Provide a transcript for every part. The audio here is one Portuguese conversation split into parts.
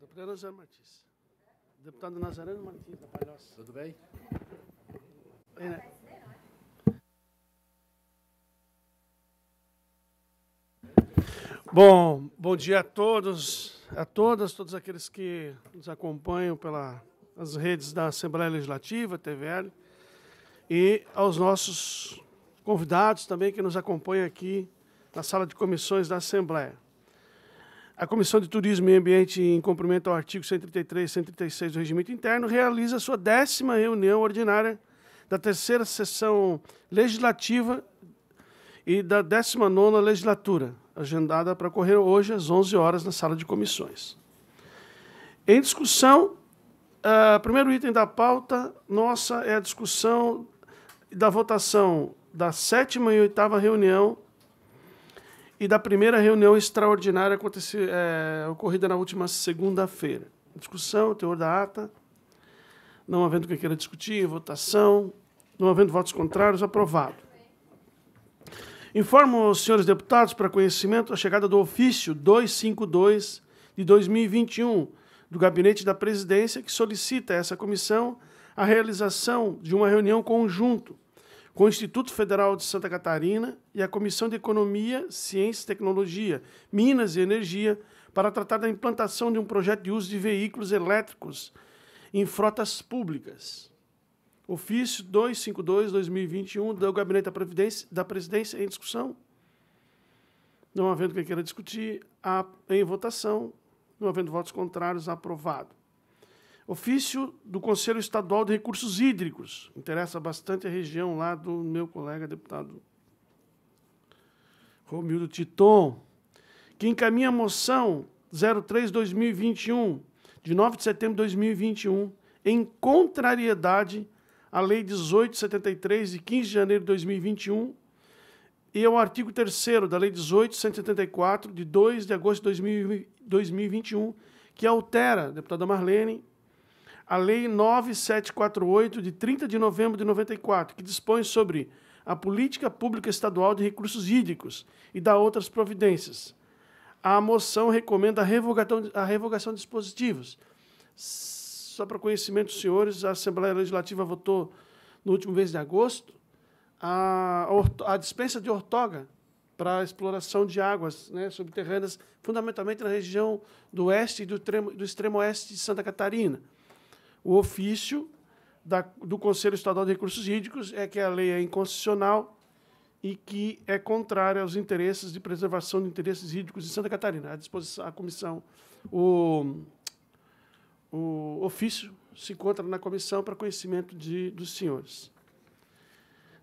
Deputado Nazareno Martins. Deputado Nazareno Martins, da Palhoça. Tudo bem? É, né? Bom, bom dia a todos, a todas, todos aqueles que nos acompanham pelas redes da Assembleia Legislativa, TVL, e aos nossos convidados também que nos acompanham aqui na sala de comissões da Assembleia. A Comissão de Turismo e Ambiente, em cumprimento ao artigo 133 e 136 do Regimento Interno, realiza sua décima reunião ordinária da terceira sessão legislativa e da 19ª legislatura, agendada para ocorrer hoje às 11 horas na sala de comissões. Em discussão, o ah, primeiro item da pauta nossa é a discussão da votação da sétima e oitava reunião e da primeira reunião extraordinária é, ocorrida na última segunda-feira. Discussão, teor da ata, não havendo quem queira discutir, votação, não havendo votos contrários, aprovado. Informo os senhores deputados para conhecimento a chegada do ofício 252 de 2021 do Gabinete da Presidência, que solicita a essa comissão a realização de uma reunião conjunto com o Instituto Federal de Santa Catarina e a Comissão de Economia, Ciência e Tecnologia, Minas e Energia, para tratar da implantação de um projeto de uso de veículos elétricos em frotas públicas. Ofício 252-2021 do Gabinete da, Previdência, da Presidência em discussão. Não havendo quem queira discutir, em votação. Não havendo votos contrários, aprovado. Ofício do Conselho Estadual de Recursos Hídricos. Interessa bastante a região lá do meu colega deputado Romildo Titon, que encaminha a moção 03-2021, de 9 de setembro de 2021, em contrariedade à Lei 1873, de 15 de janeiro de 2021, e ao artigo 3 da Lei 1874, de 2 de agosto de 2021, que altera, deputada Marlene, a Lei 9748, de 30 de novembro de 94, que dispõe sobre a política pública estadual de recursos hídricos e dá outras providências. A moção recomenda a revogação, a revogação de dispositivos. Só para conhecimento dos senhores, a Assembleia Legislativa votou no último mês de agosto a, a dispensa de ortoga para a exploração de águas né, subterrâneas, fundamentalmente na região do oeste e do, tremo, do extremo oeste de Santa Catarina. O ofício da, do Conselho Estadual de Recursos Hídricos é que a lei é inconstitucional e que é contrária aos interesses de preservação de interesses hídricos de Santa Catarina. A disposição, a comissão, o, o ofício se encontra na comissão para conhecimento de, dos senhores.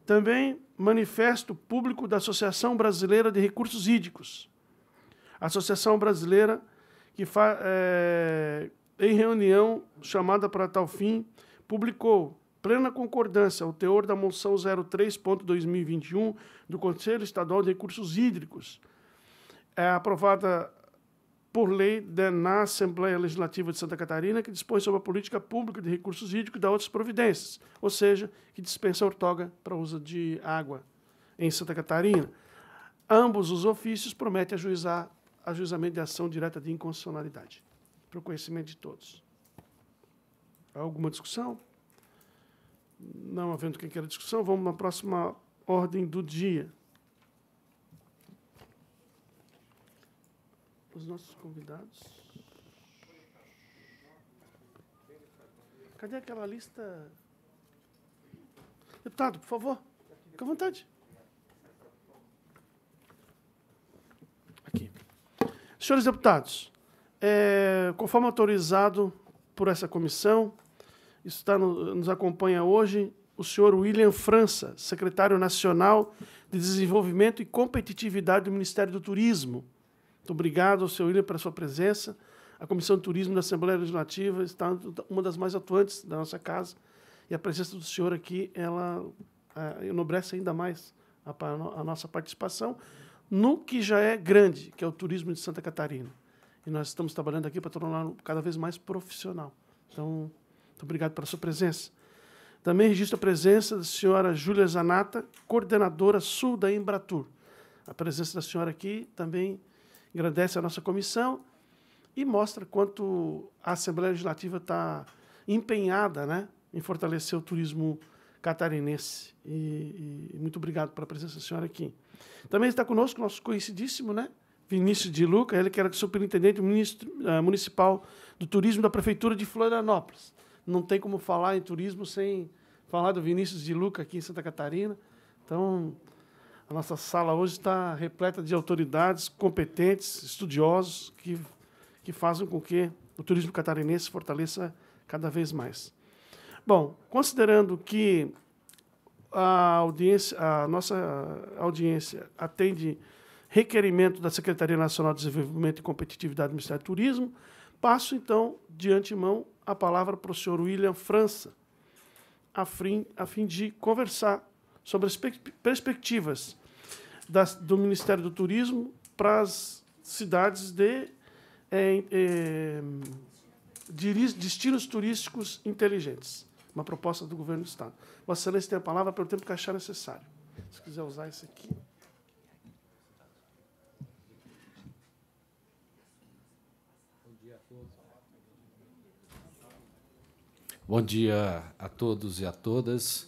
Também manifesto público da Associação Brasileira de Recursos Hídricos. Associação Brasileira que fa, é, em reunião chamada para tal fim, publicou plena concordância ao teor da moção 03.2021 do Conselho Estadual de Recursos Hídricos, é aprovada por lei de, na Assembleia Legislativa de Santa Catarina, que dispõe sobre a política pública de recursos hídricos e da outras providências, ou seja, que dispensa a ortoga para uso de água em Santa Catarina. Ambos os ofícios prometem ajuizar ajuizamento de ação direta de inconstitucionalidade para o conhecimento de todos. Há alguma discussão? Não havendo quem queira discussão, vamos na próxima ordem do dia. Os nossos convidados. Cadê aquela lista? Deputado, por favor, fique à vontade. Aqui. Senhores deputados, é, conforme autorizado por essa comissão, está no, nos acompanha hoje o senhor William França, secretário nacional de Desenvolvimento e Competitividade do Ministério do Turismo. Muito obrigado ao senhor William pela sua presença. A Comissão de Turismo da Assembleia Legislativa está uma das mais atuantes da nossa casa e a presença do senhor aqui ela é, enobrece ainda mais a, a nossa participação no que já é grande, que é o turismo de Santa Catarina. E nós estamos trabalhando aqui para torná-lo cada vez mais profissional. Então, muito obrigado pela sua presença. Também registro a presença da senhora Júlia Zanata, coordenadora sul da Embratur. A presença da senhora aqui também agradece a nossa comissão e mostra quanto a Assembleia Legislativa está empenhada né, em fortalecer o turismo catarinense. E, e muito obrigado pela presença da senhora aqui. Também está conosco nosso conhecidíssimo, né? Vinícius de Luca, ele que era superintendente ministro, uh, municipal do turismo da prefeitura de Florianópolis. Não tem como falar em turismo sem falar do Vinícius de Luca aqui em Santa Catarina. Então, a nossa sala hoje está repleta de autoridades competentes, estudiosos, que, que fazem com que o turismo catarinense fortaleça cada vez mais. Bom, considerando que a, audiência, a nossa audiência atende requerimento da Secretaria Nacional de Desenvolvimento e Competitividade do Ministério do Turismo. Passo, então, de antemão, a palavra para o senhor William França, a fim, a fim de conversar sobre as perspectivas das, do Ministério do Turismo para as cidades de, é, é, de destinos turísticos inteligentes. Uma proposta do governo do Estado. Vossa Excelência tem a palavra pelo tempo que achar necessário. Se quiser usar isso aqui. Bom dia a todos e a todas.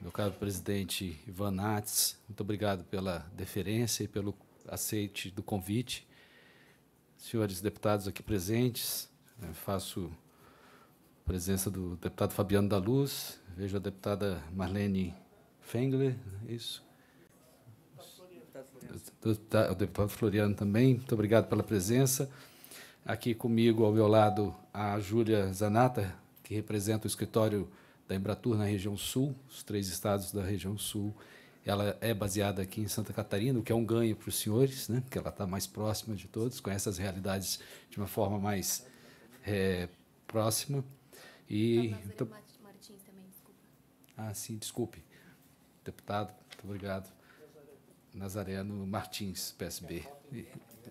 Meu caro presidente Ivan Nats, muito obrigado pela deferência e pelo aceite do convite. Senhores deputados aqui presentes, faço presença do deputado Fabiano da Luz, vejo a deputada Marlene Fengler, é isso. O deputado Floriano também, muito obrigado pela presença. Aqui comigo, ao meu lado, a Júlia Zanata, que representa o escritório da Embratur na região sul, os três estados da região sul. Ela é baseada aqui em Santa Catarina, o que é um ganho para os senhores, né? que ela está mais próxima de todos, conhece as realidades de uma forma mais é, próxima. E tá, então, Martins também, desculpa. Ah, sim, desculpe. Deputado, muito obrigado. Nazareno Martins, PSB. É,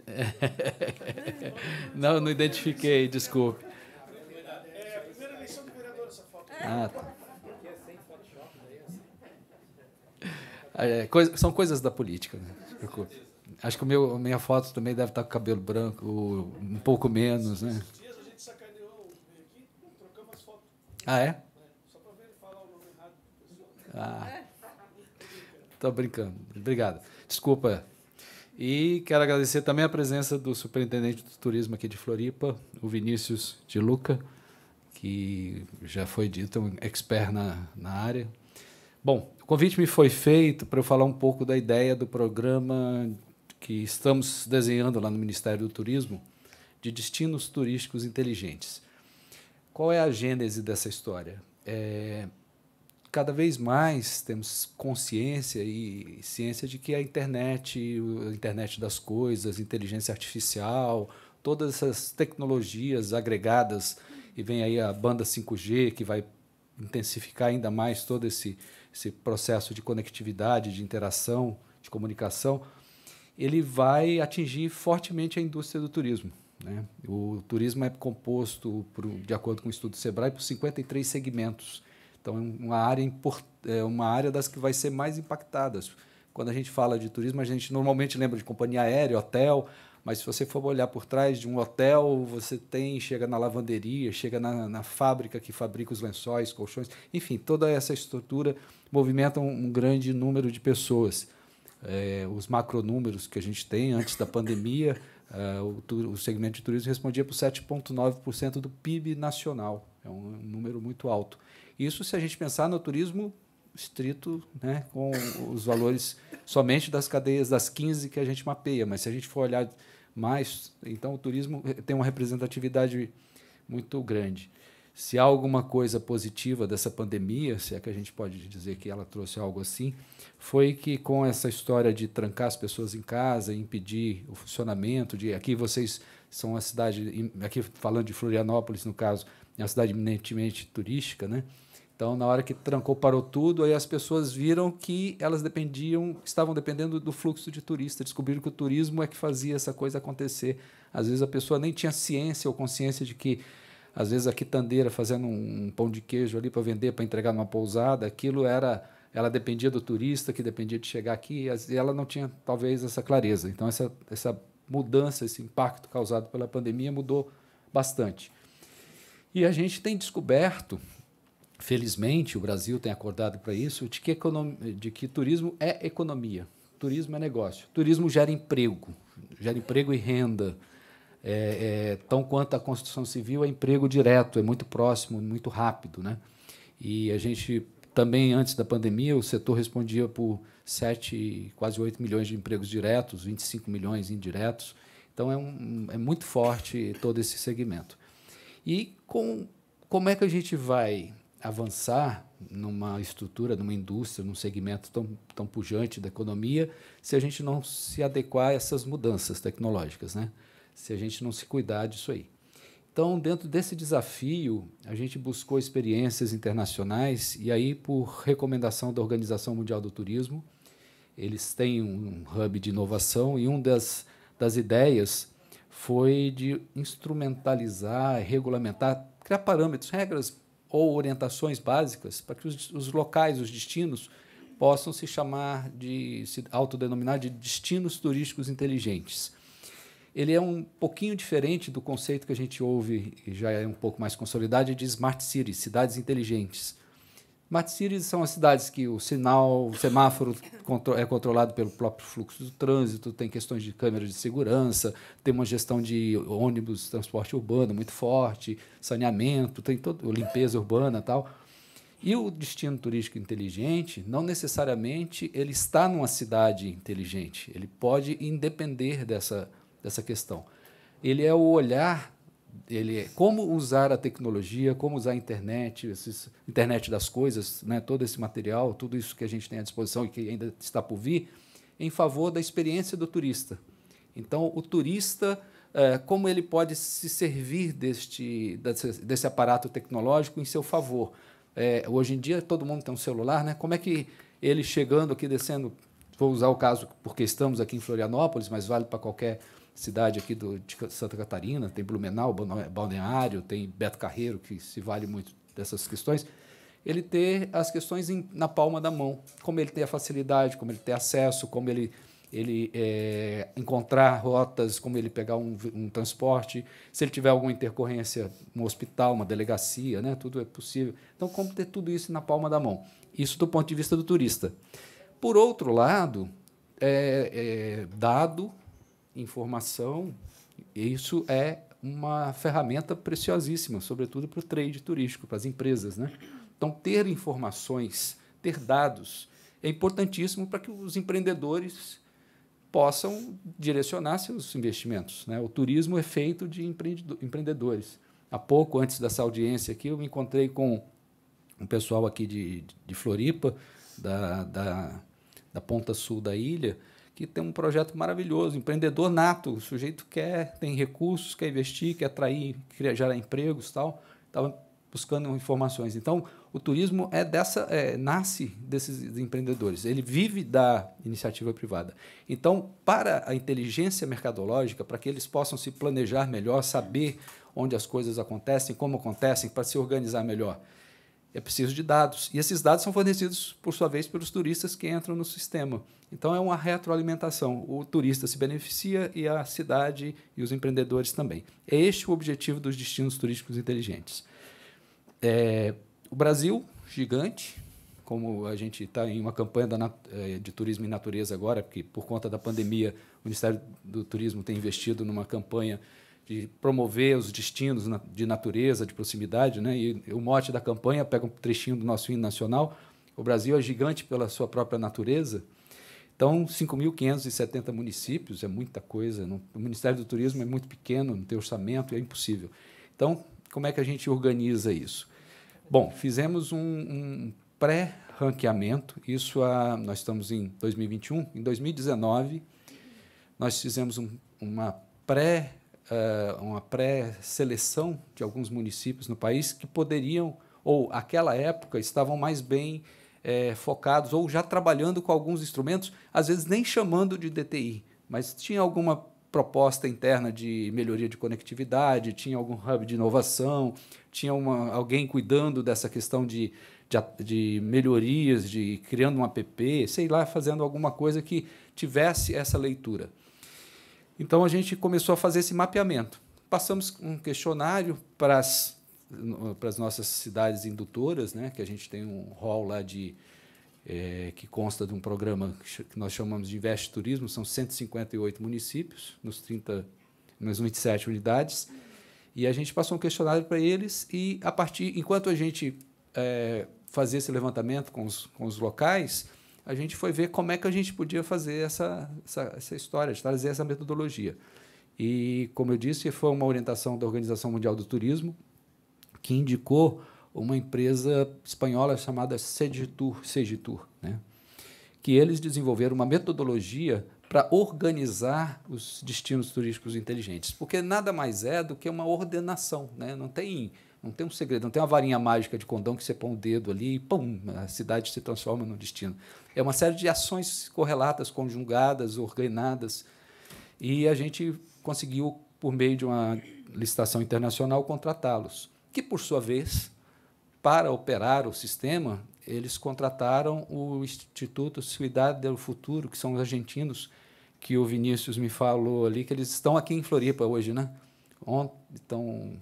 é, é. Não, não identifiquei, desculpe. Ah, tá. É, coisa, são coisas da política, né? se preocupe. Acho que o meu, minha foto também deve estar com cabelo branco, um pouco menos, né? Ah, é? é só para ver falar o nome errado Ah. Estou brincando. Obrigado. Desculpa. E quero agradecer também a presença do superintendente do turismo aqui de Floripa, o Vinícius de Luca que já foi dito, é um expert na, na área. Bom, o convite me foi feito para eu falar um pouco da ideia do programa que estamos desenhando lá no Ministério do Turismo de destinos turísticos inteligentes. Qual é a gênese dessa história? É, cada vez mais temos consciência e ciência de que a internet, a internet das coisas, inteligência artificial, todas essas tecnologias agregadas e vem aí a banda 5G que vai intensificar ainda mais todo esse, esse processo de conectividade, de interação, de comunicação, ele vai atingir fortemente a indústria do turismo. Né? O turismo é composto, por, de acordo com o estudo do Sebrae, por 53 segmentos. Então, é uma área, import, é uma área das que vai ser mais impactadas. Quando a gente fala de turismo, a gente normalmente lembra de companhia aérea, hotel, mas se você for olhar por trás de um hotel, você tem, chega na lavanderia, chega na, na fábrica que fabrica os lençóis, colchões, enfim, toda essa estrutura movimenta um, um grande número de pessoas. É, os macronúmeros que a gente tem antes da pandemia, é, o, o, segmento de turismo respondia por 7,9% do PIB nacional. É um, um número muito alto. Isso se a gente pensar no turismo estrito, né, com os valores somente das cadeias das 15 que a gente mapeia, mas se a gente for olhar mas Então, o turismo tem uma representatividade muito grande. Se há alguma coisa positiva dessa pandemia, se é que a gente pode dizer que ela trouxe algo assim, foi que com essa história de trancar as pessoas em casa, impedir o funcionamento, de aqui vocês são uma cidade, aqui falando de Florianópolis, no caso, é uma cidade eminentemente turística, né? Então, na hora que trancou, parou tudo, aí as pessoas viram que elas dependiam, estavam dependendo do fluxo de turista, descobriram que o turismo é que fazia essa coisa acontecer. Às vezes a pessoa nem tinha ciência ou consciência de que, às vezes, a quitandeira fazendo um pão de queijo ali para vender, para entregar numa pousada, aquilo era. Ela dependia do turista, que dependia de chegar aqui, e ela não tinha, talvez, essa clareza. Então, essa, essa mudança, esse impacto causado pela pandemia mudou bastante. E a gente tem descoberto felizmente, o Brasil tem acordado para isso, de que, de que turismo é economia, turismo é negócio. Turismo gera emprego, gera emprego e renda. É, é, tão quanto a construção civil é emprego direto, é muito próximo, muito rápido. Né? E a gente também, antes da pandemia, o setor respondia por 7, quase 8 milhões de empregos diretos, 25 milhões indiretos. Então, é, um, é muito forte todo esse segmento. E com, como é que a gente vai avançar numa estrutura, numa indústria, num segmento tão, tão pujante da economia, se a gente não se adequar a essas mudanças tecnológicas, né? se a gente não se cuidar disso aí. Então, dentro desse desafio, a gente buscou experiências internacionais e aí, por recomendação da Organização Mundial do Turismo, eles têm um hub de inovação e uma das, das ideias foi de instrumentalizar, regulamentar, criar parâmetros, regras ou orientações básicas para que os, os locais, os destinos, possam se chamar de se autodenominar de destinos turísticos inteligentes. Ele é um pouquinho diferente do conceito que a gente ouve, já é um pouco mais consolidado, de smart cities, cidades inteligentes. Matsires são as cidades que o sinal, o semáforo é controlado pelo próprio fluxo do trânsito, tem questões de câmeras de segurança, tem uma gestão de ônibus, transporte urbano muito forte, saneamento, tem todo, limpeza urbana tal. E o destino turístico inteligente, não necessariamente ele está numa cidade inteligente, ele pode independer dessa, dessa questão. Ele é o olhar ele é como usar a tecnologia, como usar a internet, esses, internet das coisas, né, todo esse material, tudo isso que a gente tem à disposição e que ainda está por vir, em favor da experiência do turista. Então, o turista, é, como ele pode se servir deste, desse, desse aparato tecnológico em seu favor? É, hoje em dia, todo mundo tem um celular, né? Como é que ele chegando aqui, descendo, vou usar o caso porque estamos aqui em Florianópolis, mas vale para qualquer cidade aqui do, de Santa Catarina, tem Blumenau, Balneário, tem Beto Carreiro, que se vale muito dessas questões, ele ter as questões em, na palma da mão, como ele tem a facilidade, como ele tem acesso, como ele, ele é, encontrar rotas, como ele pegar um, um, transporte, se ele tiver alguma intercorrência, um hospital, uma delegacia, né, tudo é possível. Então, como ter tudo isso na palma da mão? Isso do ponto de vista do turista. Por outro lado, é, é dado informação, isso é uma ferramenta preciosíssima, sobretudo para o trade turístico, para as empresas. Né? Então, ter informações, ter dados, é importantíssimo para que os empreendedores possam direcionar seus investimentos. Né? O turismo é feito de empreendedores. Há pouco, antes dessa audiência aqui, eu me encontrei com um pessoal aqui de, de Floripa, da, da, da ponta sul da ilha, que tem um projeto maravilhoso, empreendedor nato, o sujeito quer, tem recursos, quer investir, quer atrair, quer gerar empregos, tal. Estava tá buscando informações. Então, o turismo é dessa, é, nasce desses empreendedores. Ele vive da iniciativa privada. Então, para a inteligência mercadológica, para que eles possam se planejar melhor, saber onde as coisas acontecem, como acontecem, para se organizar melhor é preciso de dados. E esses dados são fornecidos, por sua vez, pelos turistas que entram no sistema. Então é uma retroalimentação. O turista se beneficia e a cidade e os empreendedores também. É este o objetivo dos destinos turísticos inteligentes. É, o Brasil, gigante, como a gente está em uma campanha é, de turismo e natureza agora, porque por conta da pandemia o Ministério do Turismo tem investido numa campanha de promover os destinos de natureza, de proximidade. Né? E o mote da campanha pega um trechinho do nosso hino nacional: o Brasil é gigante pela sua própria natureza. Então, 5.570 municípios é muita coisa. O Ministério do Turismo é muito pequeno, não tem orçamento, é impossível. Então, como é que a gente organiza isso? Bom, fizemos um, um pré-ranqueamento. Isso a, nós estamos em 2021. Em 2019, nós fizemos um, uma pré eh, uma pré-seleção de alguns municípios no país que poderiam, ou aquela época, estavam mais bem é, focados ou já trabalhando com alguns instrumentos, às vezes nem chamando de DTI, mas tinha alguma proposta interna de melhoria de conectividade, tinha algum hub de inovação, tinha uma, alguém cuidando dessa questão de, de, de, melhorias, de criando um app, sei lá, fazendo alguma coisa que tivesse essa leitura. Então a gente começou a fazer esse mapeamento. Passamos um questionário para as, para as nossas cidades indutoras, né? que a gente tem um hall lá de, é, que consta de um programa que nós chamamos de Invest Turismo, são 158 municípios, nos 30, nas 27 unidades, e a gente passou um questionário para eles e a partir, enquanto a gente é, fazia esse levantamento com os, com os locais, a gente foi ver como é que a gente podia fazer essa, essa, essa história, de trazer essa metodologia. E, como eu disse, foi uma orientação da Organização Mundial do Turismo, que indicou uma empresa espanhola chamada Segitur, Segitur né? que eles desenvolveram uma metodologia para organizar os destinos turísticos inteligentes, porque nada mais é do que uma ordenação, né? não tem não tem um segredo, não tem uma varinha mágica de condão que você põe o dedo ali e pum, a cidade se transforma no destino. É uma série de ações correlatas, conjugadas, ordenadas. E a gente conseguiu, por meio de uma licitação internacional, contratá-los. Que, por sua vez, para operar o sistema, eles contrataram o Instituto Cidade do Futuro, que são os argentinos, que o Vinícius me falou ali, que eles estão aqui em Floripa hoje, né? Ontem, então,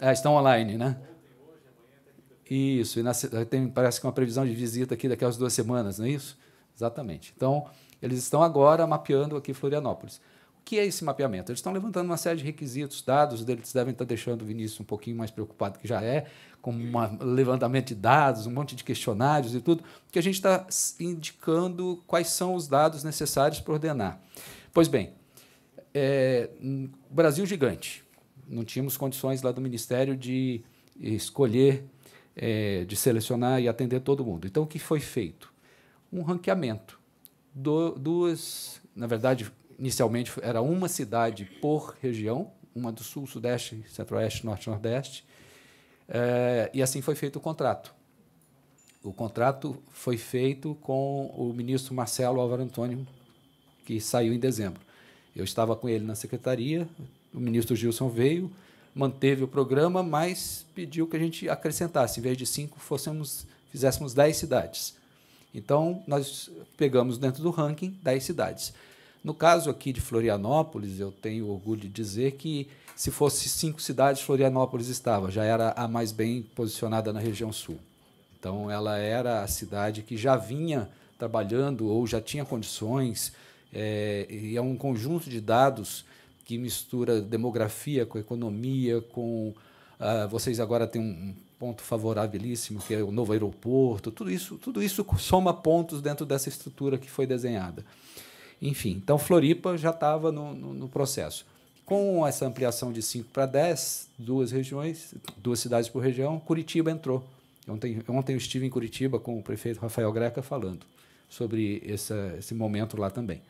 é, estão online, né? Isso, e na, eh, tem, parece que uma previsão de visita aqui daqui duas semanas, não é isso? Exatamente. Então, eles estão agora mapeando aqui Florianópolis. O que é esse mapeamento? Eles estão levantando uma série de requisitos, dados, eles devem estar deixando o Vinícius um pouquinho mais preocupado que já é, com um levantamento de dados, um monte de questionários e tudo, que a gente está indicando quais são os dados necessários para ordenar. Pois bem, é, Brasil gigante não tínhamos condições lá do Ministério de escolher, é, de selecionar e atender todo mundo. Então, o que foi feito? Um ranqueamento. Do, duas, na verdade, inicialmente era uma cidade por região, uma do Sul, Sudeste, Centro-Oeste, Norte, Nordeste, é, e assim foi feito o contrato. O contrato foi feito com o ministro Marcelo Álvaro Antônio, que saiu em dezembro. Eu estava com ele na secretaria, o ministro Gilson veio, manteve o programa, mas pediu que a gente acrescentasse, em vez de cinco, fossemos, fizéssemos dez cidades. Então, nós pegamos dentro do ranking dez cidades. No caso aqui de Florianópolis, eu tenho orgulho de dizer que, se fosse cinco cidades, Florianópolis estava, já era a mais bem posicionada na região sul. Então, ela era a cidade que já vinha trabalhando ou já tinha condições, é, e é um conjunto de dados que mistura demografia com economia, com. Uh, vocês agora têm um ponto favorabilíssimo, que é o novo aeroporto, tudo isso, tudo isso soma pontos dentro dessa estrutura que foi desenhada. Enfim, então Floripa já estava no, no, no, processo. Com essa ampliação de 5 para 10, duas regiões, duas cidades por região, Curitiba entrou. Ontem, ontem eu estive em Curitiba com o prefeito Rafael Greca falando sobre essa, esse momento lá também.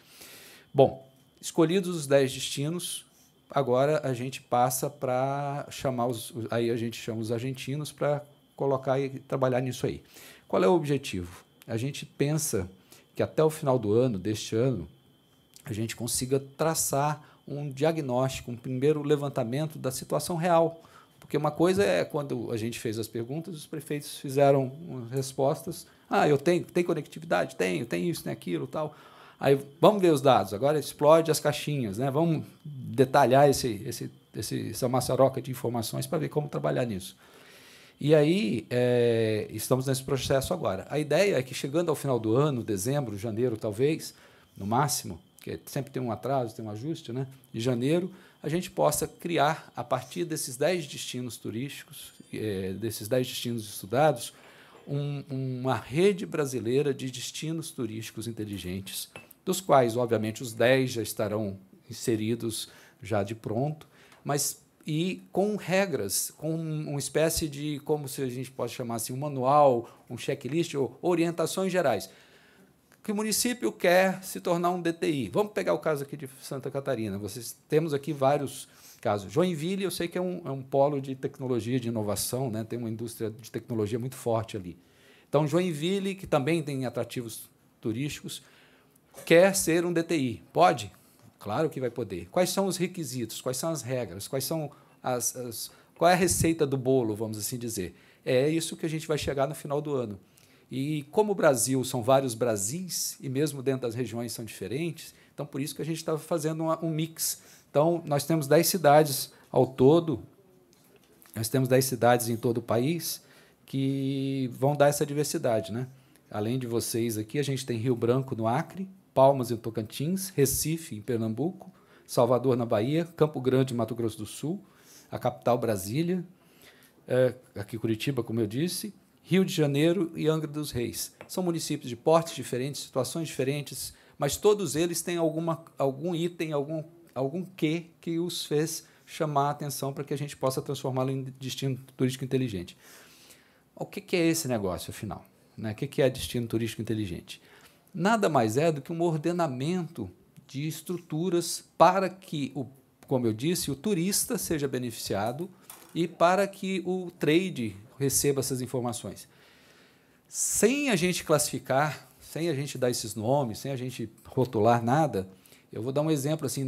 Bom, Escolhidos os dez destinos, agora a gente passa para chamar os. Aí a gente chama os argentinos para colocar e trabalhar nisso aí. Qual é o objetivo? A gente pensa que até o final do ano, deste ano, a gente consiga traçar um diagnóstico, um primeiro levantamento da situação real. Porque uma coisa é quando a gente fez as perguntas, os prefeitos fizeram respostas. Ah, eu tenho, tem conectividade? Tenho, tem isso, tem aquilo, tal. Aí vamos ver os dados. Agora explode as caixinhas, né? Vamos detalhar esse, esse, esse essa maçaroca de informações para ver como trabalhar nisso. E aí é, estamos nesse processo agora. A ideia é que chegando ao final do ano, dezembro, janeiro talvez, no máximo, que sempre tem um atraso, tem um ajuste, né? Em janeiro, a gente possa criar, a partir desses 10 destinos turísticos, é, desses 10 destinos estudados, um, uma rede brasileira de destinos turísticos inteligentes dos quais, obviamente, os 10 já estarão inseridos já de pronto, mas e com regras, com uma espécie de, como se a gente pode chamar assim, um manual, um checklist ou orientações gerais. Que o município quer se tornar um DTI. Vamos pegar o caso aqui de Santa Catarina. Vocês temos aqui vários casos. Joinville, eu sei que é um, é um polo de tecnologia, de inovação, né? tem uma indústria de tecnologia muito forte ali. Então, Joinville, que também tem atrativos turísticos, quer ser um DTI. Pode? Claro que vai poder. Quais são os requisitos? Quais são as regras? Quais são as, as qual é a receita do bolo, vamos assim dizer? É isso que a gente vai chegar no final do ano. E como o Brasil são vários Brasis, e mesmo dentro das regiões são diferentes, então por isso que a gente estava tá fazendo uma, um mix. Então, nós temos 10 cidades ao todo, nós temos 10 cidades em todo o país que vão dar essa diversidade. Né? Além de vocês aqui, a gente tem Rio Branco no Acre, Palmas, em Tocantins, Recife, em Pernambuco, Salvador, na Bahia, Campo Grande, Mato Grosso do Sul, a capital, Brasília, é, aqui Curitiba, como eu disse, Rio de Janeiro e Angra dos Reis. São municípios de portes diferentes, situações diferentes, mas todos eles têm alguma, algum item, algum, algum quê que os fez chamar a atenção para que a gente possa transformá-lo em destino turístico inteligente. O que, que é esse negócio, afinal? Né? O que, que é destino turístico inteligente? nada mais é do que um ordenamento de estruturas para que, o, como eu disse, o turista seja beneficiado e para que o trade receba essas informações. Sem a gente classificar, sem a gente dar esses nomes, sem a gente rotular nada, eu vou dar um exemplo assim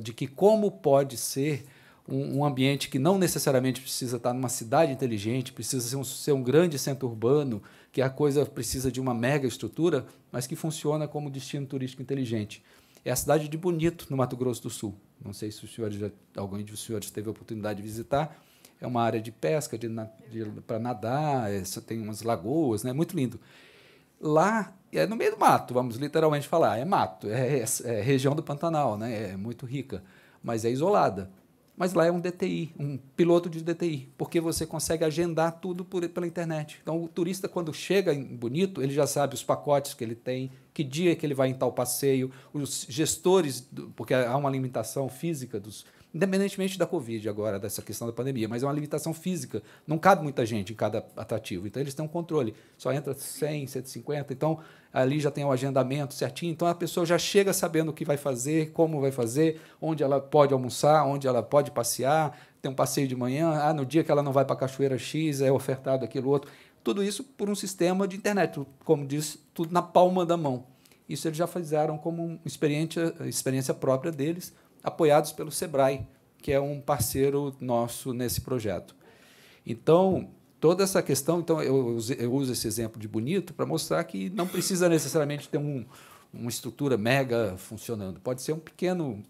de que como pode ser um, ambiente que não necessariamente precisa estar numa cidade inteligente, precisa ser um, ser um, grande centro urbano, que a coisa precisa de uma mega estrutura, mas que funciona como destino turístico inteligente. É a cidade de Bonito, no Mato Grosso do Sul. Não sei se o senhor já, algum de os senhores teve a oportunidade de visitar. É uma área de pesca, de, de para nadar, é, tem umas lagoas, né? muito lindo. Lá é no meio do mato, vamos literalmente falar, é mato, é, é, é região do Pantanal, né? é muito rica, mas é isolada mas lá é um DTI, um piloto de DTI, porque você consegue agendar tudo por, pela internet. Então, o turista, quando chega em Bonito, ele já sabe os pacotes que ele tem, que dia que ele vai em tal passeio, os gestores, porque há uma limitação física dos, independentemente da Covid agora, dessa questão da pandemia, mas é uma limitação física. Não cabe muita gente em cada atrativo. Então, eles têm um controle. Só entra 100, 150. Então, ali já tem o agendamento certinho, então a pessoa já chega sabendo o que vai fazer, como vai fazer, onde ela pode almoçar, onde ela pode passear, tem um passeio de manhã, ah, no dia que ela não vai para a Cachoeira X, é ofertado aquilo outro. Tudo isso por um sistema de internet, como diz, tudo na palma da mão. Isso eles já fizeram como uma experiência, experiência própria deles, apoiados pelo Sebrae, que é um parceiro nosso nesse projeto. Então, toda essa questão, então eu, eu uso esse exemplo de bonito para mostrar que não precisa necessariamente ter um, uma estrutura mega funcionando, pode ser um pequeno,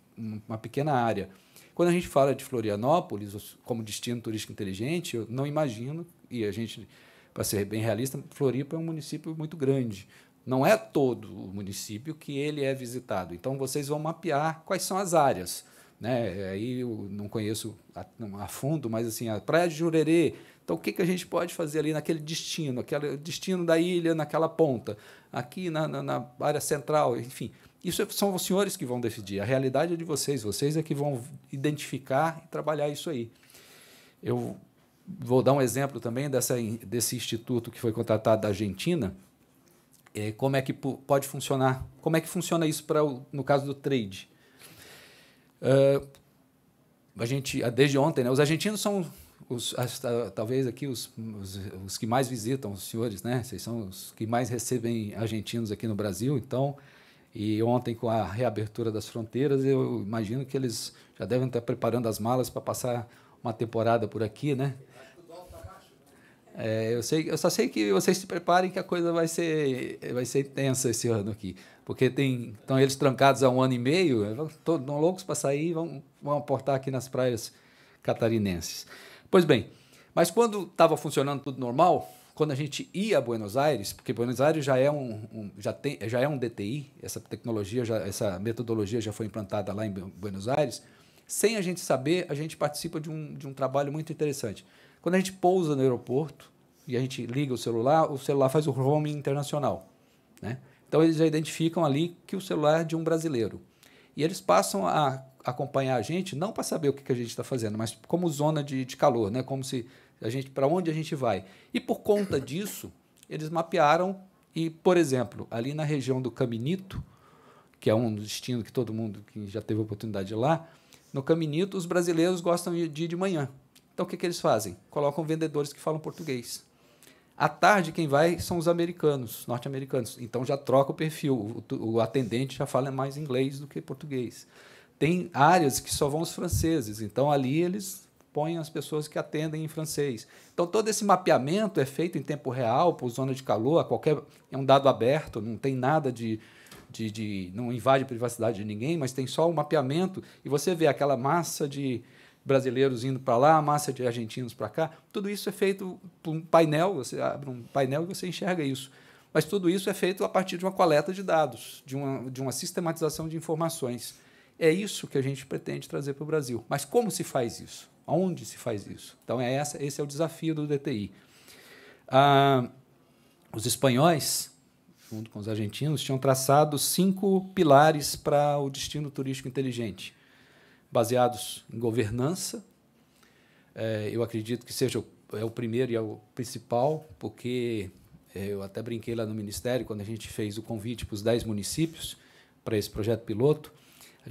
uma pequena área. Quando a gente fala de Florianópolis como destino turístico inteligente, eu não imagino, e a gente, para ser bem realista, Floripa é um município muito grande. Não é todo o município que ele é visitado. Então, vocês vão mapear quais são as áreas. Né? Aí eu não conheço a, a fundo, mas assim, a Praia de Jurerê então, o que, que a gente pode fazer ali naquele destino, aquele destino da ilha, naquela ponta, aqui na, na, na área central, enfim. Isso é, são os senhores que vão decidir. A realidade é de vocês. Vocês é que vão identificar e trabalhar isso aí. Eu vou dar um exemplo também dessa, desse instituto que foi contratado da Argentina. É, como é que pode funcionar? Como é que funciona isso para no caso do trade? Uh, a gente desde ontem, né? Os argentinos são os, as, talvez aqui os, os, os, que mais visitam os senhores, né? Vocês são os que mais recebem argentinos aqui no Brasil, então. E ontem, com a reabertura das fronteiras, eu imagino que eles já devem estar preparando as malas para passar uma temporada por aqui, né? É, eu, sei, eu só sei que vocês se preparem que a coisa vai ser, vai ser tensa esse ano aqui. Porque tem, estão eles trancados há um ano e meio, estão loucos para sair e vão, vão aportar aqui nas praias catarinenses. Pois bem, mas quando estava funcionando tudo normal, quando a gente ia a Buenos Aires, porque Buenos Aires já é um, um, já tem, já é um DTI, essa tecnologia, já, essa metodologia já foi implantada lá em Buenos Aires, sem a gente saber, a gente participa de um, de um trabalho muito interessante. Quando a gente pousa no aeroporto e a gente liga o celular, o celular faz o roaming internacional. Né? Então eles já identificam ali que o celular é de um brasileiro. E eles passam a acompanhar a gente, não para saber o que, que a gente está fazendo, mas como zona de, de calor, né? Como se a gente, para onde a gente vai. E por conta disso, eles mapearam e, por exemplo, ali na região do Caminito, que é um destino que todo mundo que já teve oportunidade de ir lá, no Caminito os brasileiros gostam de ir de manhã. Então o que, que eles fazem? Colocam vendedores que falam português. À tarde, quem vai são os americanos, norte-americanos. Então já troca o perfil. O, o, atendente já fala mais inglês do que português tem áreas que só vão os franceses, então ali eles põem as pessoas que atendem em francês. Então todo esse mapeamento é feito em tempo real, por zona de calor, qualquer é um dado aberto, não tem nada de, de, de não invade a privacidade de ninguém, mas tem só o um mapeamento e você vê aquela massa de brasileiros indo para lá, massa de argentinos para cá, tudo isso é feito por um painel, você abre um painel e você enxerga isso. Mas tudo isso é feito a partir de uma coleta de dados, de uma, de uma sistematização de informações. É isso que a gente pretende trazer para o Brasil. Mas como se faz isso? Onde se faz isso? Então, é essa, esse é o desafio do DTI. Ah, os espanhóis, junto com os argentinos, tinham traçado cinco pilares para o destino turístico inteligente, baseados em governança. É, eu acredito que seja o, é o primeiro e é o principal, porque é, eu até brinquei lá no Ministério, quando a gente fez o convite para os dez municípios para esse projeto piloto,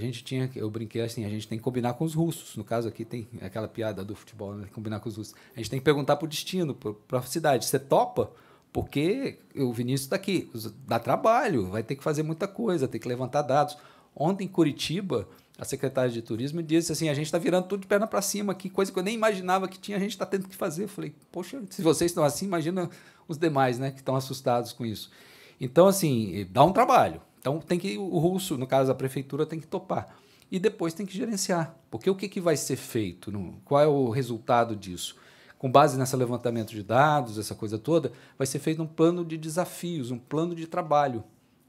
a gente tinha, eu brinquei assim, a gente tem que combinar com os russos. No caso aqui tem aquela piada do futebol, né? combinar com os russos. A gente tem que perguntar para o destino, para a cidade. Você topa? Porque o Vinícius está aqui, dá trabalho, vai ter que fazer muita coisa, tem que levantar dados. Ontem em Curitiba, a secretária de turismo disse assim: a gente está virando tudo de perna para cima aqui, coisa que eu nem imaginava que tinha, a gente está tendo que fazer. Eu falei, poxa, se vocês estão assim, imagina os demais, né, que estão assustados com isso. Então, assim, dá um trabalho. Então tem que o russo, no caso a prefeitura, tem que topar. E depois tem que gerenciar. Porque o que, que vai ser feito? No, qual é o resultado disso? Com base nesse levantamento de dados, essa coisa toda, vai ser feito um plano de desafios, um plano de trabalho.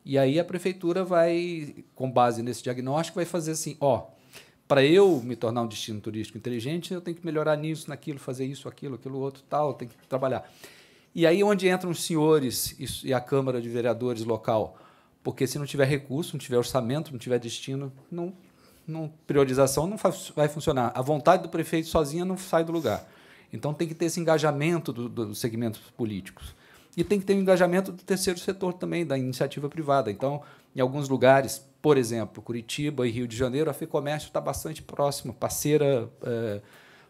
E aí a prefeitura vai, com base nesse diagnóstico, vai fazer assim, ó, para eu me tornar um destino turístico inteligente, eu tenho que melhorar nisso, naquilo, fazer isso, aquilo, aquilo outro, tal, tem que trabalhar. E aí onde entram os senhores e a Câmara de Vereadores local, porque se não tiver recurso, não tiver orçamento, não tiver destino, não, não priorização não vai funcionar. A vontade do prefeito sozinha não sai do lugar. Então tem que ter esse engajamento dos do segmentos políticos. E tem que ter o um engajamento do terceiro setor também, da iniciativa privada. Então, em alguns lugares, por exemplo, Curitiba e Rio de Janeiro, a FEComércio está bastante próxima, parceira, é,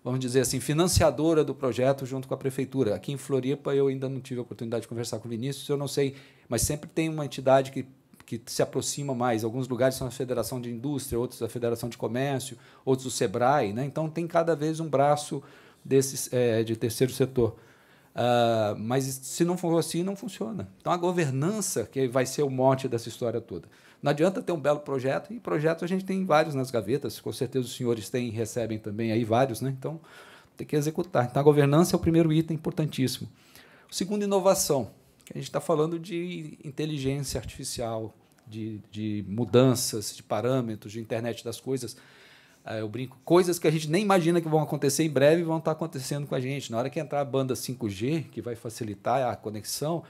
vamos dizer assim, financiadora do projeto junto com a prefeitura. Aqui em Floripa eu ainda não tive a oportunidade de conversar com o Vinícius, eu não sei, mas sempre tem uma entidade que que se aproxima mais. Alguns lugares são a Federação de Indústria, outros a Federação de Comércio, outros o SEBRAE. Né? Então, tem cada vez um braço desses, é, de terceiro setor. Uh, mas se não for assim, não funciona. Então, a governança que vai ser o mote dessa história toda. Não adianta ter um belo projeto, e projeto a gente tem vários nas gavetas, com certeza os senhores têm recebem também aí vários, né? Então, tem que executar. Então, a governança é o primeiro item importantíssimo. O segundo, inovação. Que a gente está falando de inteligência artificial, de, de mudanças, de parâmetros, de internet das coisas. Eh, eu brinco, coisas que a gente nem imagina que vão acontecer em breve vão estar acontecendo com a gente. Na hora que entrar a banda 5G, que vai facilitar a conexão,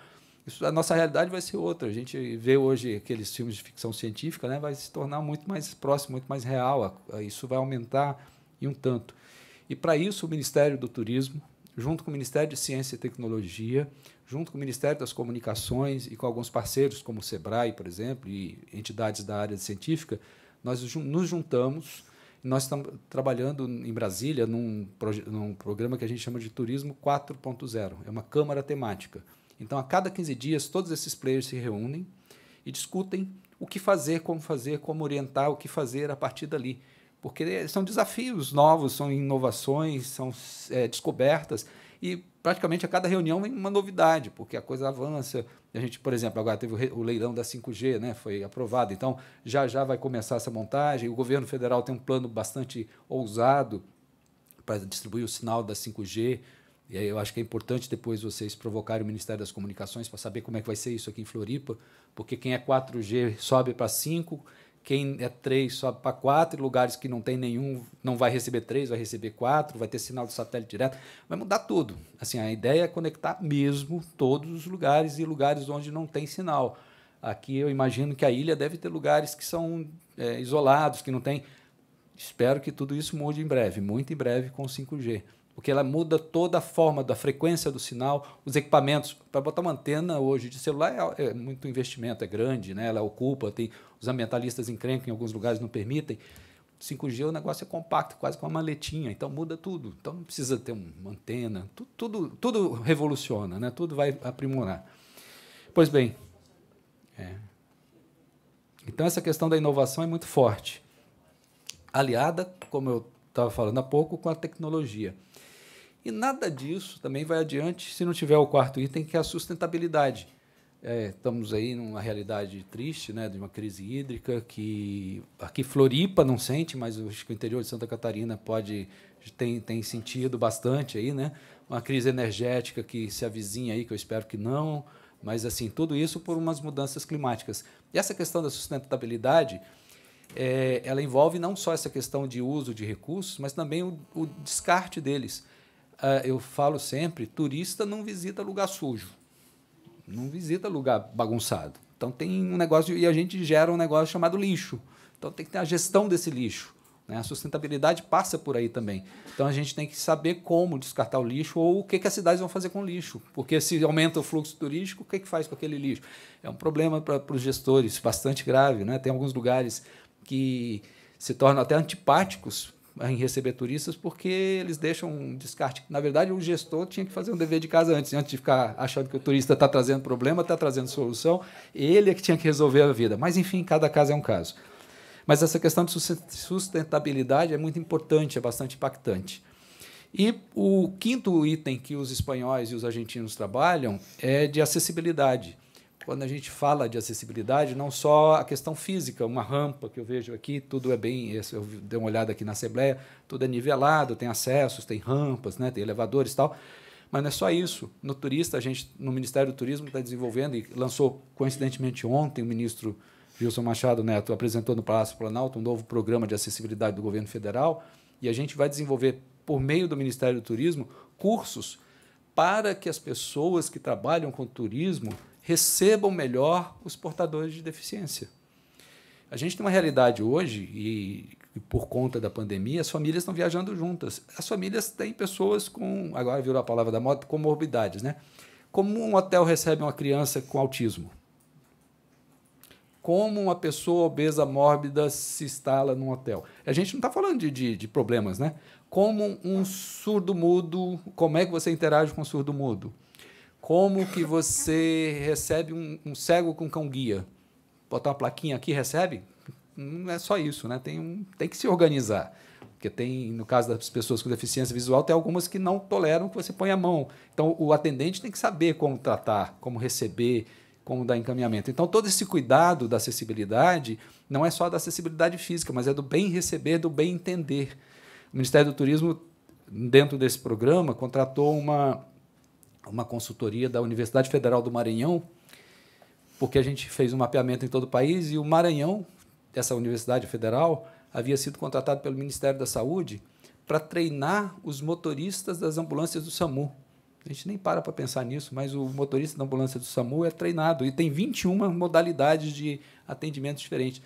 isso, a nossa realidade vai ser outra. A gente vê hoje aqueles filmes de ficção científica, né, vai se tornar muito mais próximo, muito mais real. Isso vai aumentar e um tanto. E para isso, o Ministério do Turismo, junto com o Ministério de Ciência e Tecnologia, junto com o Ministério das Comunicações e com alguns parceiros, como o SEBRAE, por exemplo, e entidades da área científica, nós nos juntamos. Nós estamos trabalhando em Brasília num, num programa que a gente chama de Turismo 4.0. É uma câmara temática. Então, a cada 15 dias, todos esses players se reúnem e discutem o que fazer, como fazer, como orientar, o que fazer a partir dali. Porque é, são desafios novos, são inovações, são é, descobertas e praticamente a cada reunião vem uma novidade, porque a coisa avança. A gente, por exemplo, agora teve o leilão da 5G, né? Foi aprovado. Então, já já vai começar essa montagem. O governo federal tem um plano bastante ousado para distribuir o sinal da 5G. E aí eu acho que é importante depois vocês provocarem o Ministério das Comunicações para saber como é que vai ser isso aqui em Floripa, porque quem é 4G sobe para 5 quem é três sobe para quatro, lugares que não tem nenhum não vai receber três, vai receber quatro, vai ter sinal de satélite direto, vai mudar tudo. Assim, a ideia é conectar mesmo todos os lugares e lugares onde não tem sinal. Aqui eu imagino que a ilha deve ter lugares que são é, isolados, que não tem. Espero que tudo isso mude em breve, muito em breve com o 5G porque ela muda toda a forma da frequência do sinal, os equipamentos. Para botar uma antena hoje de celular é, é, muito investimento, é grande, né? ela ocupa, tem os ambientalistas encrencam em alguns lugares não permitem. 5G o negócio é compacto, quase com uma maletinha, então muda tudo. Então não precisa ter uma antena, tudo, tudo, tudo revoluciona, né? tudo vai aprimorar. Pois bem, é. então essa questão da inovação é muito forte, aliada, como eu estava falando há pouco, com a tecnologia. E nada disso também vai adiante se não tiver o quarto item, que é a sustentabilidade é, estamos aí numa realidade triste, né, de uma crise hídrica que aqui Floripa não sente, mas o interior de Santa Catarina pode tem, tem sentido bastante aí, né? Uma crise energética que se avizinha aí, que eu espero que não, mas assim tudo isso por umas mudanças climáticas. E essa questão da sustentabilidade, é, ela envolve não só essa questão de uso de recursos, mas também o, o descarte deles. Uh, eu falo sempre, turista não visita lugar sujo não visita lugar bagunçado. Então tem um negócio e a gente gera um negócio chamado lixo. Então tem que ter a gestão desse lixo. Né? A sustentabilidade passa por aí também. Então a gente tem que saber como descartar o lixo ou o que, que as cidades vão fazer com o lixo. Porque se aumenta o fluxo turístico, o que, que faz com aquele lixo? É um problema para os gestores bastante grave. Né? Tem alguns lugares que se tornam até antipáticos em receber turistas porque eles deixam um descarte. Na verdade, o gestor tinha que fazer um dever de casa antes, antes de ficar achando que o turista está trazendo problema, está trazendo solução. Ele é que tinha que resolver a vida. Mas, enfim, cada caso é um caso. Mas essa questão de sustentabilidade é muito importante, é bastante impactante. E o quinto item que os espanhóis e os argentinos trabalham é de acessibilidade quando a gente fala de acessibilidade, não só a questão física, uma rampa que eu vejo aqui, tudo é bem, eu dei uma olhada aqui na Assembleia, tudo é nivelado, tem acessos, tem rampas, né, tem elevadores e tal. Mas não é só isso. No turista, a gente, no Ministério do Turismo, está desenvolvendo e lançou, coincidentemente, ontem, o ministro Gilson Machado Neto apresentou no Palácio Planalto um novo programa de acessibilidade do governo federal. E a gente vai desenvolver, por meio do Ministério do Turismo, cursos para que as pessoas que trabalham com turismo recebam melhor os portadores de deficiência. A gente tem uma realidade hoje, e, e, por conta da pandemia, as famílias estão viajando juntas. As famílias têm pessoas com, agora virou a palavra da moda, comorbidades, né? Como um hotel recebe uma criança com autismo? Como uma pessoa obesa mórbida se instala num hotel? A gente não está falando de, de, de, problemas, né? Como um surdo mudo, como é que você interage com um surdo mudo? Como que você recebe um, um cego com cão guia? Botar uma plaquinha aqui, recebe? Não hum, é só isso, né? Tem, um, tem que se organizar. Porque tem, no caso das pessoas com deficiência visual, tem algumas que não toleram que você ponha a mão. Então, o atendente tem que saber como tratar, como receber, como dar encaminhamento. Então, todo esse cuidado da acessibilidade não é só da acessibilidade física, mas é do bem receber, do bem entender. O Ministério do Turismo, dentro desse programa, contratou uma uma consultoria da Universidade Federal do Maranhão, porque a gente fez um mapeamento em todo o país e o Maranhão, essa Universidade Federal, havia sido contratado pelo Ministério da Saúde para treinar os motoristas das ambulâncias do SAMU. A gente nem para para pensar nisso, mas o motorista da ambulância do SAMU é treinado e tem 21 modalidades de atendimento diferentes.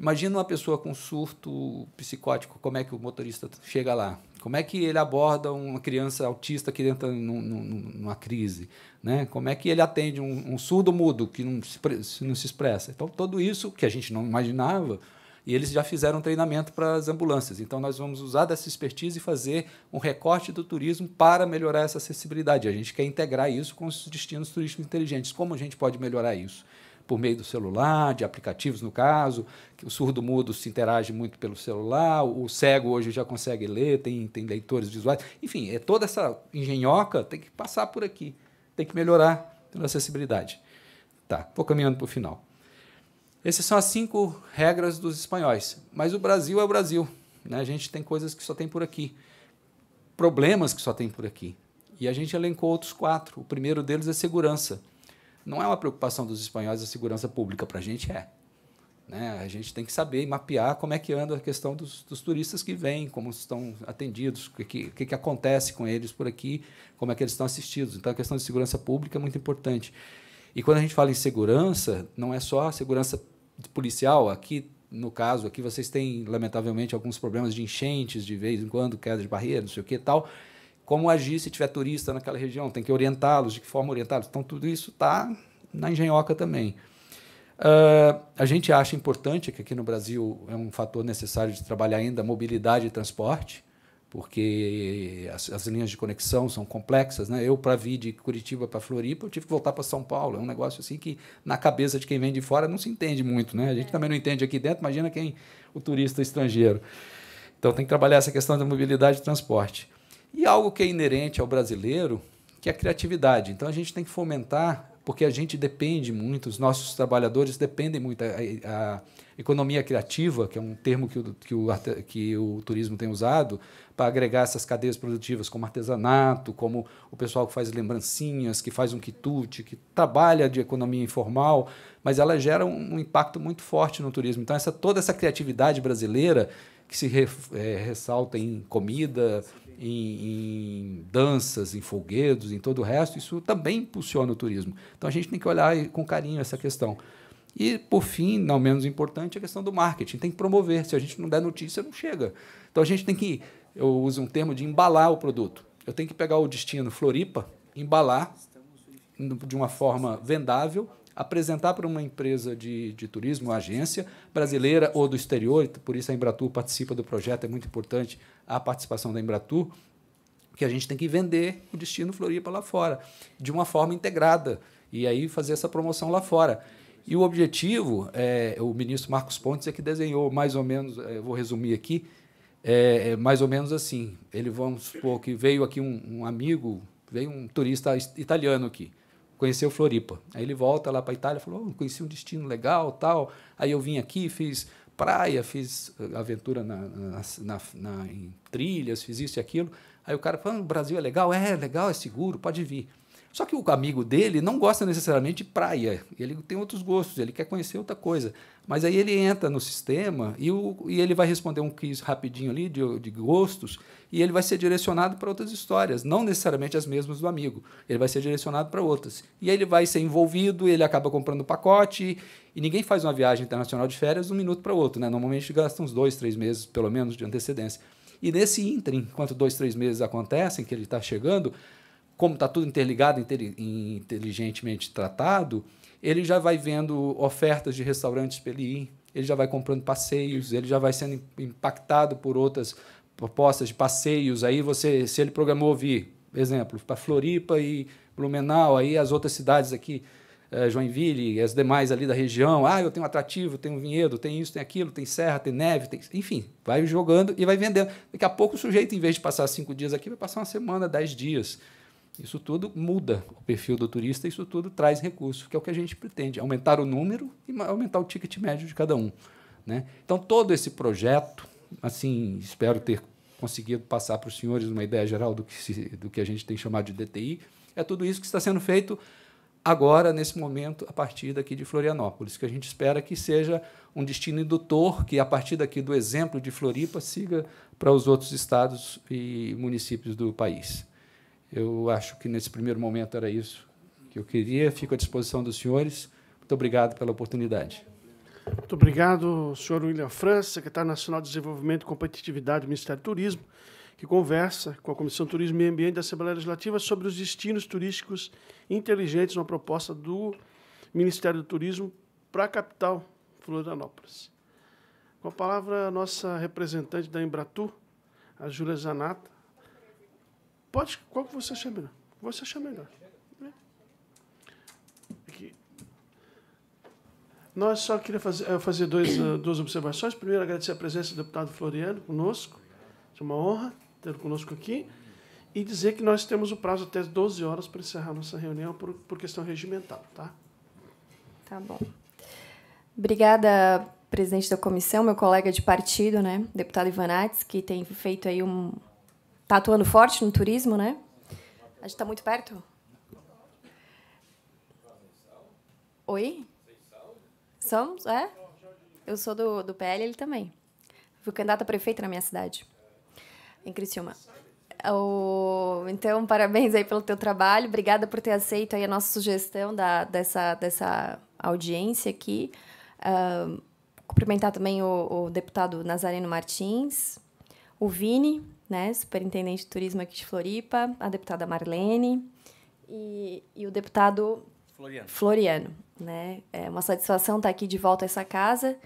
Imagina uma pessoa com surto psicótico, como é que o motorista chega lá? Como é que ele aborda uma criança autista que entra num, num, numa crise? Né? Como é que ele atende um, um surdo mudo que não se, não se expressa? Então, tudo isso que a gente não imaginava, e eles já fizeram treinamento para as ambulâncias. Então, nós vamos usar dessa expertise e fazer um recorte do turismo para melhorar essa acessibilidade. A gente quer integrar isso com os destinos turísticos inteligentes. Como a gente pode melhorar isso? por meio do celular, de aplicativos no caso, que o surdo mudo se interage muito pelo celular, o cego hoje já consegue ler, tem, tem leitores visuais. Enfim, é toda essa engenhoca tem que passar por aqui, tem que melhorar pela acessibilidade. Tá, vou caminhando para o final. Essas são as cinco regras dos espanhóis, mas o Brasil é o Brasil. Né? A gente tem coisas que só tem por aqui, problemas que só tem por aqui. E a gente elencou outros quatro. O primeiro deles é segurança não é uma preocupação dos espanhóis a segurança pública, para a gente é. Né? A gente tem que saber e mapear como é que anda a questão dos, dos turistas que vêm, como estão atendidos, o que, que, que, acontece com eles por aqui, como é que eles estão assistidos. Então, a questão de segurança pública é muito importante. E quando a gente fala em segurança, não é só a segurança policial. Aqui, no caso, aqui vocês têm, lamentavelmente, alguns problemas de enchentes de vez em quando, queda de barreira, não sei o que tal. Como agir se tiver turista naquela região? Tem que orientá-los, de que forma orientá-los? Então, tudo isso está na engenhoca também. Uh, a gente acha importante que aqui no Brasil é um fator necessário de trabalhar ainda mobilidade e transporte, porque as, as linhas de conexão são complexas. Né? Eu, para vir de Curitiba para Floripa, eu tive que voltar para São Paulo. É um negócio assim que, na cabeça de quem vem de fora, não se entende muito. Né? A gente é. também não entende aqui dentro, imagina quem o turista estrangeiro. Então, tem que trabalhar essa questão da mobilidade e transporte. E algo que é inerente ao brasileiro, que é a criatividade. Então, a gente tem que fomentar porque a gente depende muito, os nossos trabalhadores dependem muito. A, a economia criativa, que é um termo que o, que o, que o turismo tem usado, para agregar essas cadeias produtivas, como artesanato, como o pessoal que faz lembrancinhas, que faz um quitute, que trabalha de economia informal, mas ela gera um, um impacto muito forte no turismo. Então, essa, toda essa criatividade brasileira que se re, é, ressalta em comida, em, em, danças, em folguedos, em todo o resto, isso também impulsiona o turismo. Então a gente tem que olhar com carinho essa questão. E, por fim, não menos importante, a questão do marketing. Tem que promover. Se a gente não der notícia, não chega. Então a gente tem que, eu uso um termo de embalar o produto. Eu tenho que pegar o destino Floripa, embalar de uma forma vendável apresentar para uma empresa de, de turismo, uma agência brasileira ou do exterior, por isso a Embratur participa do projeto, é muito importante a participação da Embratur, que a gente tem que vender o destino Floripa lá fora, de uma forma integrada, e aí fazer essa promoção lá fora. E o objetivo, é, o ministro Marcos Pontes é que desenhou mais ou menos, é, eu vou resumir aqui, é, é, mais ou menos assim. Ele, vamos supor que veio aqui um, um amigo, veio um turista italiano aqui conheceu Floripa. Aí ele volta lá para a Itália, falou, oh, conheci um destino legal, tal. Aí eu vim aqui, fiz praia, fiz eh, aventura na, na, na, na em trilhas, fiz isso e aquilo. Aí o cara falou, ah, o Brasil é legal? É, legal, é seguro, pode vir. Só que o amigo dele não gosta necessariamente de praia. Ele tem outros gostos, ele quer conhecer outra coisa. Mas aí ele entra no sistema e, o, e ele vai responder um quiz rapidinho ali de, de gostos e ele vai ser direcionado para outras histórias, não necessariamente as mesmas do amigo. Ele vai ser direcionado para outras. E aí ele vai ser envolvido, ele acaba comprando o pacote e ninguém faz uma viagem internacional de férias de um minuto para outro. Né? Normalmente gasta uns dois, três meses, pelo menos, de antecedência. E nesse ínterim, enquanto dois, três meses acontecem, que ele está chegando, como está tudo interligado, inteligentemente tratado, ele já vai vendo ofertas de restaurantes para ele ir, ele já vai comprando passeios, ele já vai sendo impactado por outras propostas de passeios. Aí você, se ele programou vir, exemplo, para Floripa e Blumenau, aí as outras cidades aqui, eh, Joinville, e as demais ali da região, ah, eu tenho atrativo, tenho vinhedo, tem isso, tem aquilo, tem serra, tem neve, tem... enfim, vai jogando e vai vendendo. Daqui a pouco o sujeito, em vez de passar cinco dias aqui, vai passar uma semana, dez dias. Isso tudo muda o perfil do turista, isso tudo traz recurso, que é o que a gente pretende, aumentar o número e aumentar o ticket médio de cada um. Né? Então, todo esse projeto, assim, espero ter conseguido passar para os senhores uma ideia geral do que, se, do que a gente tem chamado de DTI, é tudo isso que está sendo feito agora, nesse momento, a partir daqui de Florianópolis, que a gente espera que seja um destino indutor, que a partir daqui do exemplo de Floripa siga para os outros estados e municípios do país. Eu acho que nesse primeiro momento era isso que eu queria. Fico à disposição dos senhores. Muito obrigado pela oportunidade. Muito obrigado, senhor William França, secretário nacional de Desenvolvimento e Competitividade do Ministério do Turismo, que conversa com a Comissão Turismo e Meio Ambiente da Assembleia Legislativa sobre os destinos turísticos inteligentes, uma proposta do Ministério do Turismo para a capital, Florianópolis. Com a palavra, a nossa representante da Embratur, a Júlia Zanata, Pode, qual que você achar melhor? Você achar melhor. Né? Aqui. Nós só queria fazer, eh, fazer dois, eh, duas observações. Primeiro, agradecer a presença do deputado Floriano conosco. É uma honra tê-lo conosco aqui. E dizer que nós temos o prazo até 12 horas para encerrar nossa reunião por, por questão regimental, tá? Tá bom. Obrigada, presidente da comissão, meu colega de partido, né, deputado Ivanates, que tem feito aí um, está atuando forte no turismo, né? A gente está muito perto. Oi? Somos? É? Eu sou do, do PL, ele também. Fui candidata a prefeito na minha cidade, em Criciúma. O... Então, parabéns aí pelo teu trabalho. Obrigada por ter aceito aí a nossa sugestão da, dessa, dessa audiência aqui. Uh, cumprimentar também o, o deputado Nazareno Martins, o Vini, né, superintendente de turismo aqui de Floripa, a deputada Marlene e, e o deputado Floriano. Floriano né? É uma satisfação estar aqui de volta a essa casa.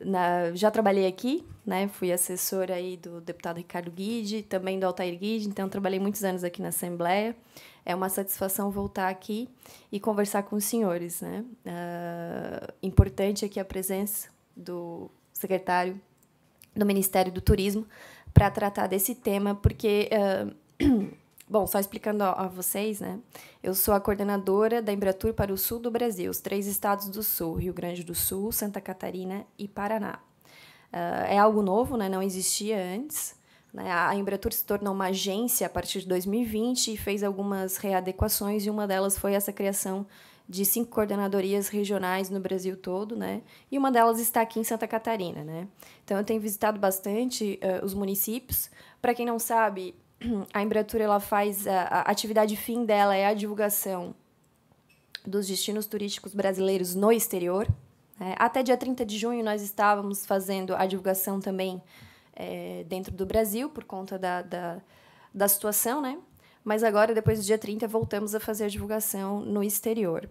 Na, já trabalhei aqui, né? Fui assessora aí do deputado Ricardo Guide, também do Altair Guide, então trabalhei muitos anos aqui na Assembleia. É uma satisfação voltar aqui e conversar com os senhores, né? Uh, importante aqui a presença do secretário do Ministério do Turismo para tratar desse tema, porque. Uh, bom, só explicando a, vocês, né? Eu sou a coordenadora da Embratur para o Sul do Brasil, os três estados do Sul: Rio Grande do Sul, Santa Catarina e Paraná. Uh, é algo novo, né? Não existia antes. Né? A Embratur se tornou uma agência a partir de 2020 e fez algumas readequações, e uma delas foi essa criação de cinco coordenadorias regionais no Brasil todo, né? E uma delas está aqui em Santa Catarina, né? Então eu tenho visitado bastante uh, os municípios. Para quem não sabe, a Embratur ela faz a, a atividade fim dela é a divulgação dos destinos turísticos brasileiros no exterior. Né? Até dia 30 de junho nós estávamos fazendo a divulgação também é, dentro do Brasil por conta da, da, da situação, né? mas agora, depois do dia 30, voltamos a fazer a divulgação no exterior.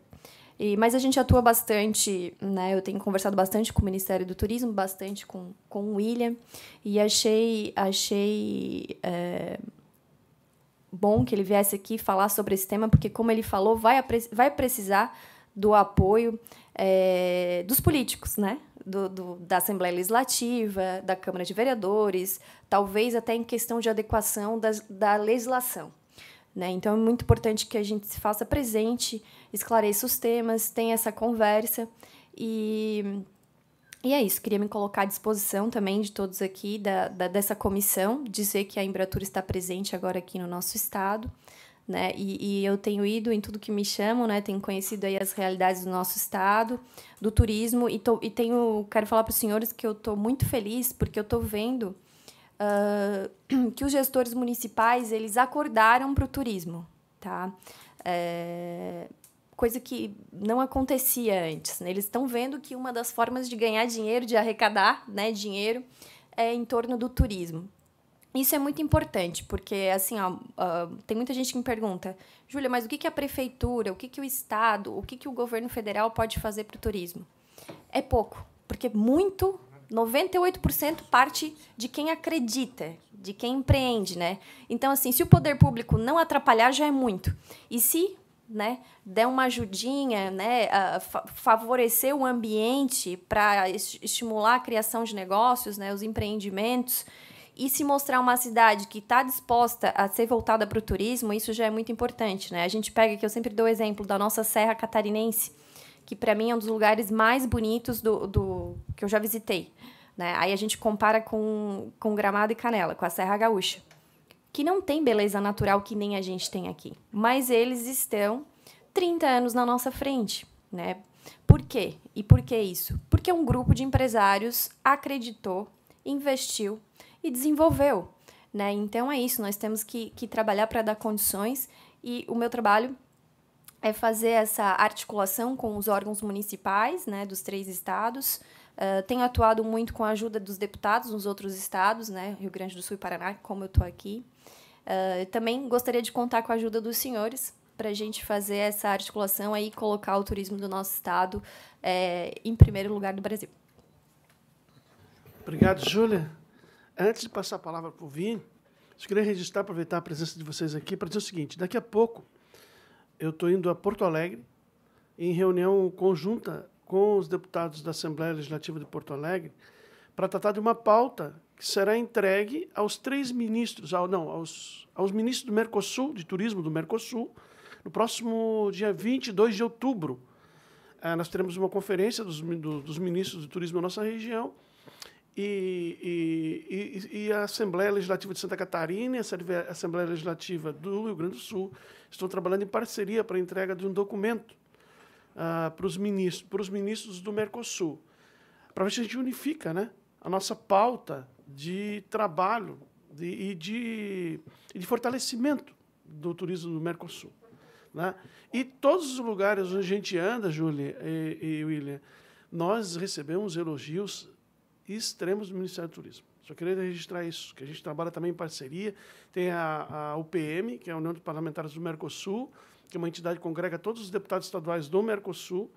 E, mas a gente atua bastante, né? Eu tenho conversado bastante com o Ministério do Turismo, bastante com, com o William, e achei, achei é, bom que ele viesse aqui falar sobre esse tema, porque, como ele falou, vai, vai precisar do apoio é, dos políticos, né? Do, do, da Assembleia Legislativa, da Câmara de Vereadores, talvez até em questão de adequação das, da legislação. Né? Então é muito importante que a gente se faça presente, esclareça os temas, tenha essa conversa. E, e é isso, queria me colocar à disposição também de todos aqui da, da dessa comissão, dizer que a Embratur está presente agora aqui no nosso estado. Né? E, e, eu tenho ido em tudo que me chamam, né? Tenho conhecido aí as realidades do nosso estado, do turismo e, tô, e tenho, quero falar para os senhores que eu estou muito feliz porque eu estou vendo uh, que os gestores municipais eles acordaram para o turismo, tá? É, coisa que não acontecia antes. Né? Eles estão vendo que uma das formas de ganhar dinheiro, de arrecadar né, dinheiro, é em torno do turismo. Isso é muito importante, porque assim, ó, uh, tem muita gente que me pergunta, Júlia, mas o que, que a prefeitura, o que, que o Estado, o que, que o governo federal pode fazer para o turismo? É pouco, porque é muito 98% parte de quem acredita, de quem empreende, né? Então, assim, se o poder público não atrapalhar, já é muito. E se né, der uma ajudinha, né, favorecer o ambiente para estimular a criação de negócios, né, os empreendimentos, e se mostrar uma cidade que está disposta a ser voltada para o turismo, isso já é muito importante. Né? A gente pega, que eu sempre dou exemplo, da nossa Serra Catarinense que para mim é um dos lugares mais bonitos do, do que eu já visitei. Né? Aí a gente compara com, com Gramado e Canela, com a Serra Gaúcha, que não tem beleza natural que nem a gente tem aqui, mas eles estão 30 anos na nossa frente, né? Por quê? E por que isso? Porque um grupo de empresários acreditou, investiu e desenvolveu, né? Então é isso, nós temos que, que trabalhar para dar condições e o meu trabalho é fazer essa articulação com os órgãos municipais né, dos três estados. Uh, tenho atuado muito com a ajuda dos deputados nos outros estados, né, Rio Grande do Sul e Paraná, como eu estou aqui. Uh, também gostaria de contar com a ajuda dos senhores para a gente fazer essa articulação e colocar o turismo do nosso estado é, em primeiro lugar do Brasil. Obrigado, Júlia. Antes de passar a palavra para o Vini, eu queria registrar, aproveitar a presença de vocês aqui para dizer o seguinte: daqui a pouco eu estou indo a Porto Alegre em reunião conjunta com os deputados da Assembleia Legislativa de Porto Alegre para tratar de uma pauta que será entregue aos três ministros, ao, não, aos, aos ministros do Mercosul, de turismo do Mercosul, no próximo dia 22 de outubro. Ah, nós teremos uma conferência dos, do, dos ministros do turismo da nossa região e, e, e, e, a Assembleia Legislativa de Santa Catarina e a Assembleia Legislativa do Rio Grande do Sul estão trabalhando em parceria para a entrega de um documento uh, ah, para os ministros, para os ministros do Mercosul, para ver se a gente unifica, né, a nossa pauta de trabalho de, e, de, e de fortalecimento do turismo do Mercosul, né? E todos os lugares onde a gente anda, Júlia e, e William, nós recebemos elogios extremos do Ministério do Turismo. Só queria registrar isso, que a gente trabalha também em parceria. Tem a, a UPM, que é a União de Parlamentares do Mercosul, que é uma entidade que congrega todos os deputados estaduais do Mercosul.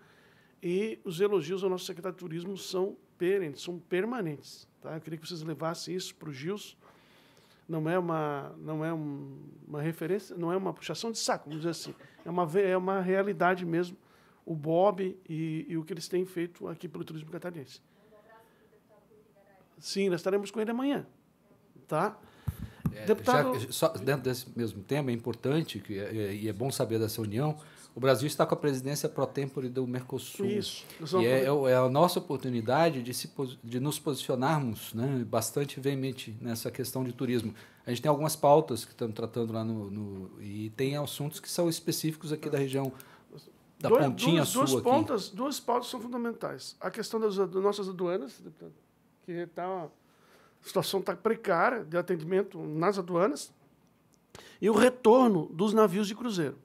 E os elogios ao nosso secretário de Turismo são perentes, são permanentes. Tá? Eu queria que vocês levassem isso para o Gilson. Não é uma, não é um, uma referência, não é uma puxação de saco, vamos dizer assim. É uma, é uma realidade mesmo o Bob e, e o que eles têm feito aqui pelo turismo catarinense. Sim, nós estaremos com ele amanhã. Tá? É, Deputado... Já, só dentro desse mesmo tema, é importante que, é, é, e é bom saber dessa união. O Brasil está com a presidência pro tempore do Mercosul. Isso. E é, é, é, a nossa oportunidade de, se, de nos posicionarmos né, bastante veemente nessa questão de turismo. A gente tem algumas pautas que estamos tratando lá no, no e tem assuntos que são específicos aqui da região da pontinha duas, sul duas aqui. Pontas, duas pautas são fundamentais. A questão das, das nossas aduanas, deputado que já tá A situação está precária de atendimento nas aduanas. E o retorno dos navios de cruzeiro.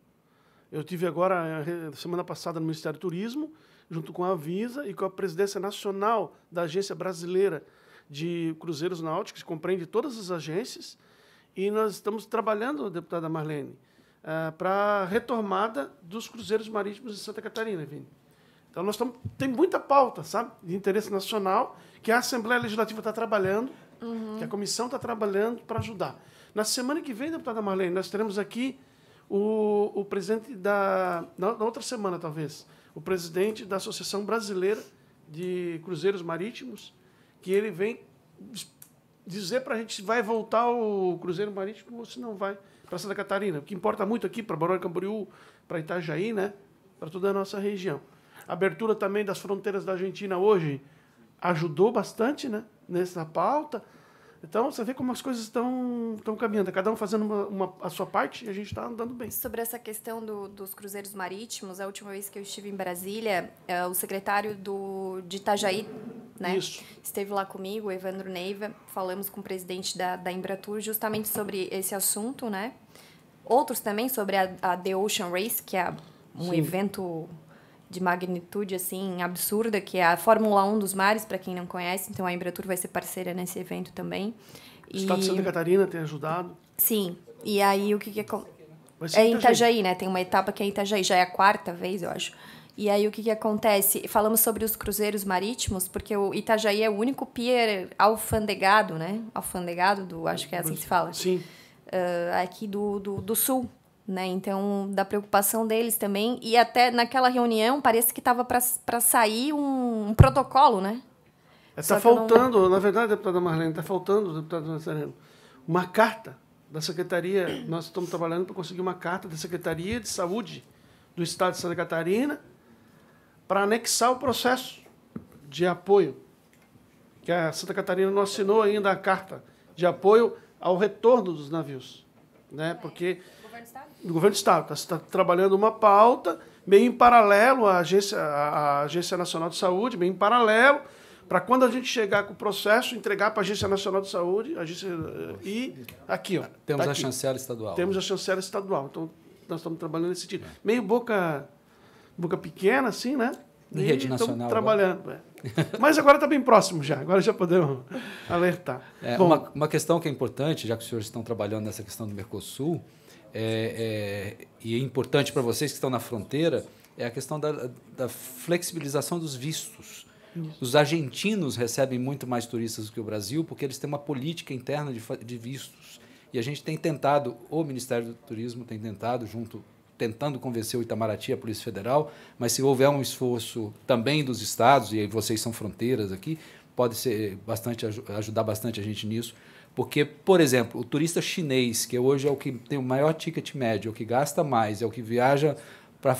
Eu tive agora, eh, semana passada, no Ministério do Turismo, junto com a Avisa e com a presidência nacional da Agência Brasileira de Cruzeiros Náuticos, que compreende todas as agências, e nós estamos trabalhando, deputada Marlene, eh, para a retomada dos cruzeiros marítimos de Santa Catarina, Vini. Então, nós estamos, tem muita pauta, sabe, de interesse nacional que a Assembleia Legislativa está trabalhando, uhum. que a comissão está trabalhando para ajudar. Na semana que vem, deputada Marlene, nós teremos aqui o, o presidente da. Na, na outra semana, talvez, o presidente da Associação Brasileira de Cruzeiros Marítimos, que ele vem dizer para a gente se vai voltar o Cruzeiro Marítimo ou se não vai para Santa Catarina, que importa muito aqui, para Barão Camboriú, para Itajaí, né? para toda a nossa região. A abertura também das fronteiras da Argentina hoje ajudou bastante né, nessa pauta. Então, você vê como as coisas estão, estão caminhando, cada um fazendo uma, uma, a sua parte e a gente está andando bem. Sobre essa questão do, dos cruzeiros marítimos, a última vez que eu estive em Brasília, é, o secretário do, de Itajaí né, esteve lá comigo, Evandro Neiva, falamos com o presidente da, da Embratur justamente sobre esse assunto, né? Outros também, sobre a, a The Ocean Race, que é um Sim. evento de magnitude assim absurda, que é a Fórmula 1 dos mares, para quem não conhece, então a Embratur vai ser parceira nesse evento também. O tá e... Estado de Santa Catarina tem ajudado. Sim. E aí o que que é... é em Itajaí, né? Tem uma etapa que é em Itajaí, já é a quarta vez, eu acho. E aí o que, que acontece? Falamos sobre os cruzeiros marítimos, porque o Itajaí é o único pier alfandegado, né? Alfandegado do, acho que é assim que se fala. Sim. Uh, aqui do, do, do sul né? Então, da preocupação deles também. E até naquela reunião, parece que estava para sair um, um, protocolo, né? Está é, faltando, não... na verdade, deputada Marlene, está faltando, deputado Nazareno, uma carta da Secretaria. Nós estamos trabalhando para conseguir uma carta da Secretaria de Saúde do Estado de Santa Catarina para anexar o processo de apoio. Que a Santa Catarina não assinou ainda a carta de apoio ao retorno dos navios. Né? É, Porque. Governo do Estado? do governo do Estado. Está tá trabalhando uma pauta, bem em paralelo à Agência, à Agência Nacional de Saúde, bem em paralelo, para quando a gente chegar com o processo, entregar para a Agência Nacional de Saúde, agência, eh, e aqui, ó. Tá Temos tá aqui. a chancela estadual. Temos né? a chancela estadual. Então, nós estamos trabalhando nesse sentido. É. Meio boca, boca pequena, assim, né? Em e rede nacional. trabalhando. É. Mas agora está bem próximo já, agora já podemos alertar. É, Bom, uma, uma questão que é importante, já que os senhores estão trabalhando nessa questão do Mercosul, é, é, e é importante para vocês que estão na fronteira, é a questão da, da flexibilização dos vistos. Os argentinos recebem muito mais turistas do que o Brasil, porque eles têm uma política interna de, de vistos. E a gente tem tentado, o Ministério do Turismo tem tentado, junto tentando convencer o Itamaraty, a Polícia Federal, mas se houver um esforço também dos estados, e vocês são fronteiras aqui, pode ser bastante, ajudar bastante a gente nisso, porque, por exemplo, o turista chinês, que hoje é o que tem o maior ticket médio, é o que gasta mais, é o que viaja para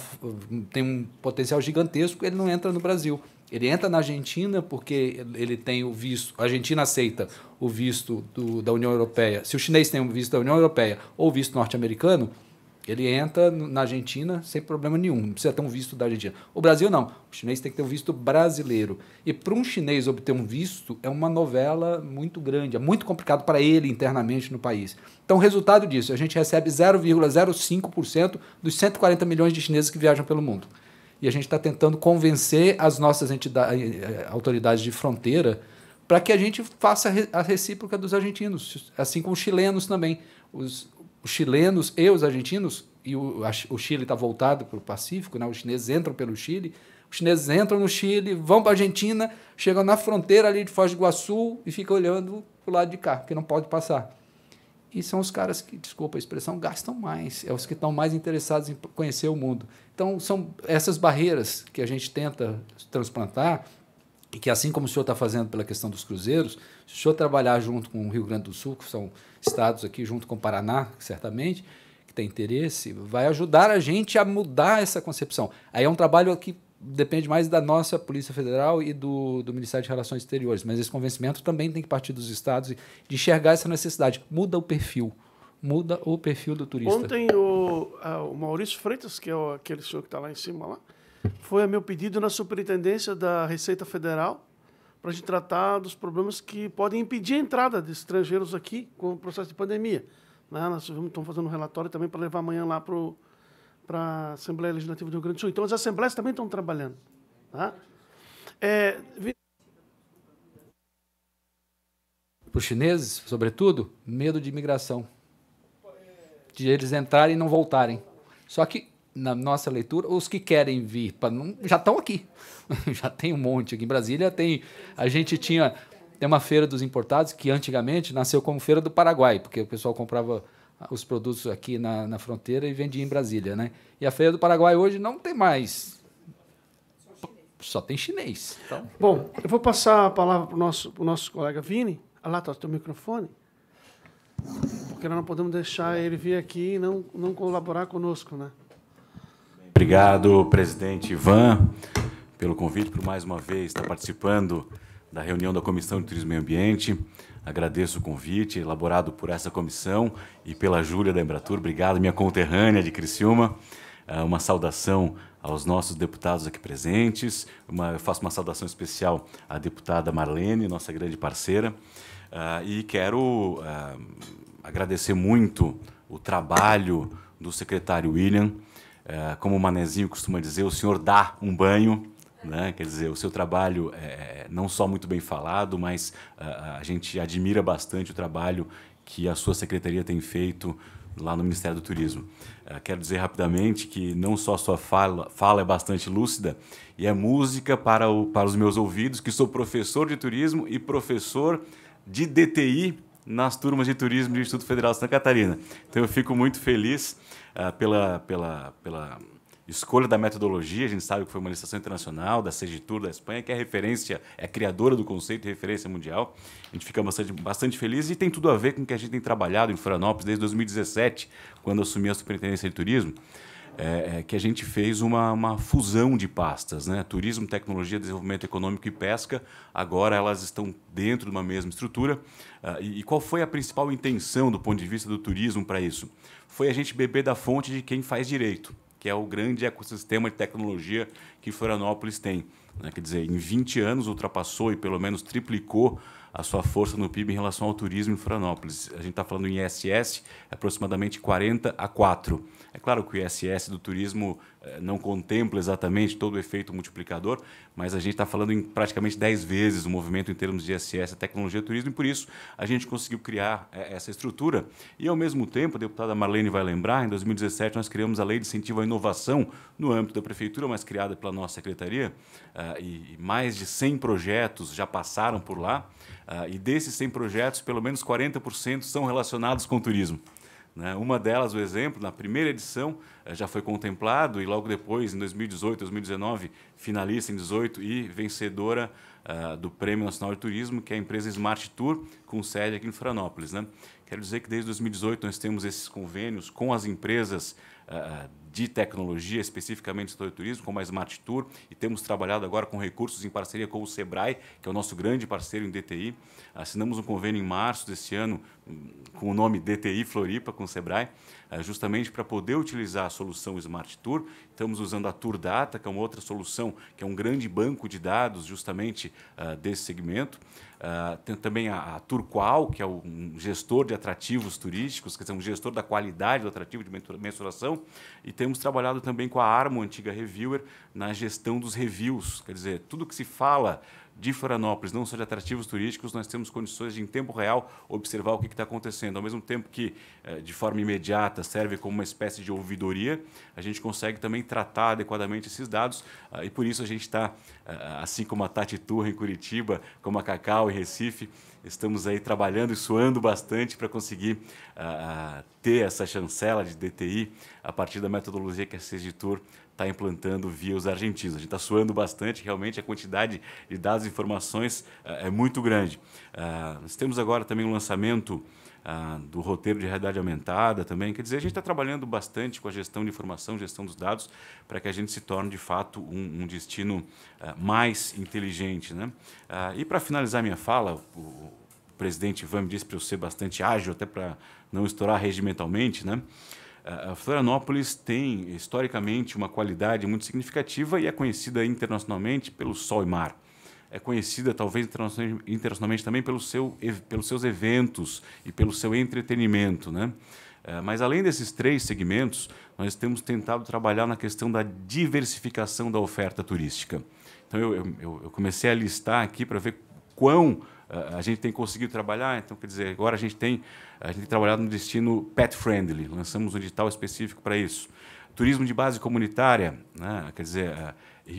tem um potencial gigantesco, ele não entra no Brasil. Ele entra na Argentina porque ele tem o visto. A Argentina aceita o visto do, da União Europeia. Se o chinês tem o um visto da União Europeia ou visto norte-americano, ele entra na Argentina sem problema nenhum, não precisa ter um visto da Argentina. O Brasil não. O chinês tem que ter um visto brasileiro. E para um chinês obter um visto é uma novela muito grande, é muito complicado para ele internamente no país. Então, resultado disso, a gente recebe 0,05% dos 140 milhões de chineses que viajam pelo mundo. E a gente está tentando convencer as nossas eh, eh, autoridades de fronteira para que a gente faça a recíproca dos argentinos, assim como os chilenos também. Os, os chilenos e os argentinos, e o, a, o Chile está voltado para o Pacífico, né? os chineses entram pelo Chile, os chineses entram no Chile, vão para a Argentina, chegam na fronteira ali de Foz do Iguaçu e ficam olhando para o lado de cá, porque não pode passar. E são os caras que, desculpa a expressão, gastam mais, é os que estão mais interessados em conhecer o mundo. Então, são essas barreiras que a gente tenta transplantar e que assim como o senhor está fazendo pela questão dos cruzeiros, se o senhor trabalhar junto com o Rio Grande do Sul, que são estados aqui, junto com o Paraná, certamente, que tem interesse, vai ajudar a gente a mudar essa concepção. Aí é um trabalho que depende mais da nossa Polícia Federal e do, do Ministério de Relações Exteriores, mas esse convencimento também tem que partir dos estados de enxergar essa necessidade. Muda o perfil muda o perfil do turista. Ontem o, o Maurício Freitas, que é aquele senhor que está lá em cima lá, foi a meu pedido na Superintendência da Receita Federal para a gente tratar dos problemas que podem impedir a entrada de estrangeiros aqui com o processo de pandemia. Né? Nós estamos fazendo um relatório também para levar amanhã lá para a Assembleia Legislativa do Rio Grande do Sul. Então, as assembleias também estão trabalhando. Tá? É, para os chineses, sobretudo, medo de imigração. De eles entrarem e não voltarem. Só que na nossa leitura, os que querem vir para já estão aqui. já tem um monte aqui em Brasília, tem a gente tinha tem uma feira dos importados que antigamente nasceu como feira do Paraguai, porque o pessoal comprava os produtos aqui na, na fronteira e vendia em Brasília, né? E a feira do Paraguai hoje não tem mais. Só tem chinês. Então... Bom, eu vou passar a palavra para o nosso, pro nosso colega Vini. Ah, lá está o teu microfone porque nós não podemos deixar ele vir aqui e não, não colaborar conosco, né? Obrigado, presidente Ivan, pelo convite, por mais uma vez estar participando da reunião da Comissão de Turismo e Meio Ambiente. Agradeço o convite elaborado por essa comissão e pela Júlia da Embratur. Obrigado, minha conterrânea de Criciúma. Ah, uma saudação aos nossos deputados aqui presentes. Uma, eu faço uma saudação especial à deputada Marlene, nossa grande parceira. Ah, e quero ah, agradecer muito o trabalho do secretário William, é, como o Manezinho costuma dizer, o senhor dá um banho. Né? Quer dizer, o seu trabalho é, é não só muito bem falado, mas é, a, a gente admira bastante o trabalho que a sua secretaria tem feito lá no Ministério do Turismo. Uh, quero dizer rapidamente que não só sua fala, fala é bastante lúcida, e é música para, o, para os meus ouvidos, que sou professor de turismo e professor de DTI nas turmas de turismo do Instituto Federal de Santa Catarina. Então eu fico muito feliz ah, pela, pela, pela escolha da metodologia, a gente sabe que foi uma licitação internacional da Segitur da Espanha, que é referência, é criadora do conceito de referência mundial. A gente fica bastante, bastante feliz e tem tudo a ver com o que a gente tem trabalhado em Florianópolis desde 2017, quando assumi a Superintendência de Turismo. É, é, que a gente fez uma, uma, fusão de pastas, né? Turismo, tecnologia, desenvolvimento econômico e pesca. Agora elas estão dentro de uma mesma estrutura. Uh, e, e, qual foi a principal intenção do ponto de vista do turismo para isso? Foi a gente beber da fonte de quem faz direito, que é o grande ecossistema de tecnologia que Florianópolis tem. Né? Quer dizer, em 20 anos ultrapassou e pelo menos triplicou a sua força no PIB em relação ao turismo em Florianópolis. A gente está falando em ISS, aproximadamente 40 a 4. É claro que o ISS do turismo eh, não contempla exatamente todo o efeito multiplicador, mas a gente está falando em praticamente 10 vezes o movimento em termos de ISS, tecnologia e turismo, e por isso a gente conseguiu criar eh, essa estrutura. E, ao mesmo tempo, a deputada Marlene vai lembrar, em 2017 nós criamos a Lei de Incentivo à Inovação no âmbito da Prefeitura, mas criada pela nossa Secretaria, ah, e mais de 100 projetos já passaram por lá, ah, e desses 100 projetos, pelo menos 40% são relacionados com o turismo. Né? Uma delas, o exemplo, na primeira edição eh, já foi contemplado e logo depois, em 2018, 2019, finalista em 18 e vencedora ah, do Prêmio Nacional de Turismo, que é a empresa Smart Tour, com sede aqui em né Quero dizer que desde 2018 nós temos esses convênios com as empresas ah, ah, de tecnologia, especificamente do setor de turismo, como a Smart Tour, e temos trabalhado agora com recursos em parceria com o Sebrae, que é o nosso grande parceiro em DTI. Assinamos um convênio em março deste ano hum, com o nome DTI Floripa, com o Sebrae, eh, justamente para poder utilizar a solução Smart Tour. Estamos usando a Tour Data, que é uma outra solução, que é um grande banco de dados justamente eh, desse segmento. Ah, tem também a, a Turqual, que é um gestor de atrativos turísticos, quer dizer, um gestor da qualidade do atrativo de mensuração. E temos trabalhado também com a Armo, antiga reviewer, na gestão dos reviews. Quer dizer, tudo que se fala de Florianópolis, não só de atrativos turísticos, nós temos condições de, em tempo real, observar o que está acontecendo. Ao mesmo tempo que, é, de forma imediata, serve como uma espécie de ouvidoria, a gente consegue também tratar adequadamente esses dados ah, e, por isso, a gente está, ah, assim como a Tati Turra em Curitiba, como a Cacau em Recife, estamos aí trabalhando e suando bastante para conseguir ah, ter essa chancela de DTI a partir da metodologia que a Sesitur Tour está implantando via os argentinos. A gente está suando bastante, realmente a quantidade de dados e informações eh, é muito grande. Ah, nós temos agora também um lançamento ah, do roteiro de realidade aumentada também. Quer dizer, a gente está trabalhando bastante com a gestão de informação, gestão dos dados, para que a gente se torne de fato um, um destino eh, mais inteligente. Né? Ah, e para finalizar minha fala, o, presidente Ivan me disse para eu ser bastante ágil, até para não estourar regimentalmente, né? A Florianópolis tem, historicamente, uma qualidade muito significativa e é conhecida internacionalmente pelo sol e mar. É conhecida, talvez, internacionalmente, também pelo seu, pelos seus eventos e pelo seu entretenimento. Né? É, mas, além desses três segmentos, nós temos tentado trabalhar na questão da diversificação da oferta turística. Então, eu, eu, eu comecei a listar aqui para ver quão a gente tem conseguido trabalhar, então quer dizer, agora a gente tem, a gente tem trabalhado no destino pet friendly, lançamos um edital específico para isso. Turismo de base comunitária, né? quer dizer,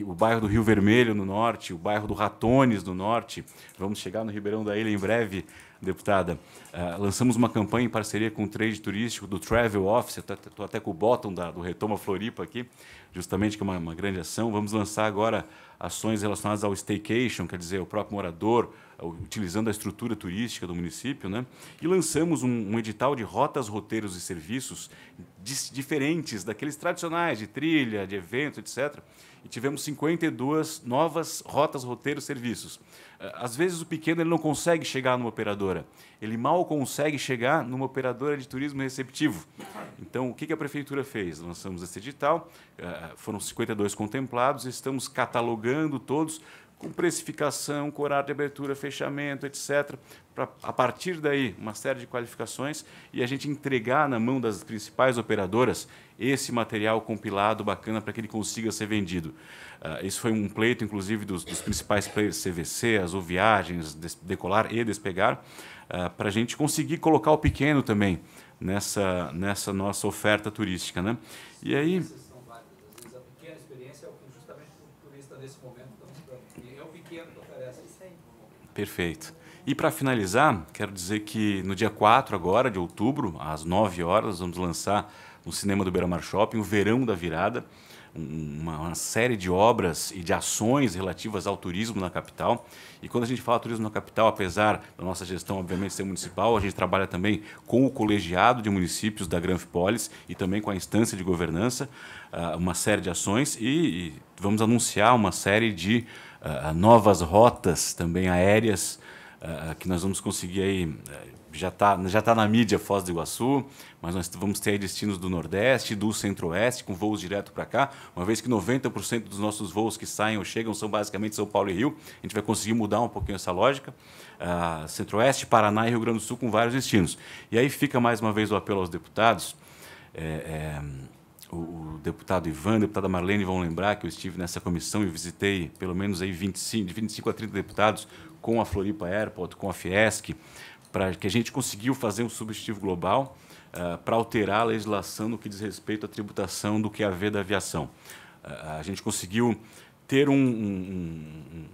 o bairro do Rio Vermelho no norte, o bairro do Ratones no norte, vamos chegar no Ribeirão da Ilha em breve, deputada. Uh, lançamos uma campanha em parceria com o trade turístico do Travel Office, estou até com o bottom da, do Retoma Floripa aqui, justamente que é uma, uma, grande ação. Vamos lançar agora ações relacionadas ao staycation, quer dizer, o próprio morador, ah, utilizando a estrutura turística do município. Né? E lançamos um, um edital de rotas, roteiros e serviços diferentes daqueles tradicionais, de trilha, de evento, etc., e tivemos 52 novas rotas, roteiros, serviços. Eh, às vezes o pequeno ele não consegue chegar numa operadora, ele mal consegue chegar numa operadora de turismo receptivo. Então, o que a prefeitura fez? Lançamos esse edital, eh, foram 52 contemplados, estamos catalogando todos, com precificação, com horário de abertura, fechamento, etc. Pra, a partir daí, uma série de qualificações e a gente entregar na mão das principais operadoras esse material compilado bacana para que ele consiga ser vendido. Uh, ah, isso foi um pleito, inclusive, dos, dos principais players CVC, as viagens, des, decolar e despegar, uh, ah, para a gente conseguir colocar o pequeno também nessa, nessa nossa oferta turística. Né? E aí Perfeito. E para finalizar, quero dizer que no dia 4 agora de outubro, às 9 horas, vamos lançar no Cinema do Beira-Mar Shopping o Verão da Virada, uma, uma, série de obras e de ações relativas ao turismo na capital. E quando a gente fala turismo na capital, apesar da nossa gestão, obviamente, ser municipal, a gente trabalha também com o colegiado de municípios da Polis e também com a instância de governança, ah, uma série de ações e, e vamos anunciar uma série de uh, novas rotas também aéreas uh, que nós vamos conseguir aí. É, já está já tá na mídia Foz do Iguaçu, mas nós vamos ter destinos do Nordeste, do Centro-Oeste, com voos direto para cá, uma vez que 90% dos nossos voos que saem ou chegam são basicamente São Paulo e Rio. A gente vai conseguir mudar um pouquinho essa lógica. Uh, Centro-Oeste, Paraná e Rio Grande do Sul com vários destinos. E aí fica mais uma vez o apelo aos deputados. É, é, o, o deputado Ivan, a deputada Marlene vão lembrar que eu estive nessa comissão e visitei pelo menos aí 25, de 25 a 30 deputados com a Floripa Airport, com a Fiesc, para que a gente conseguiu fazer um substitutivo global uh, eh, para alterar a legislação no que diz respeito à tributação do QAV é da aviação. Uh, a gente conseguiu ter um, um,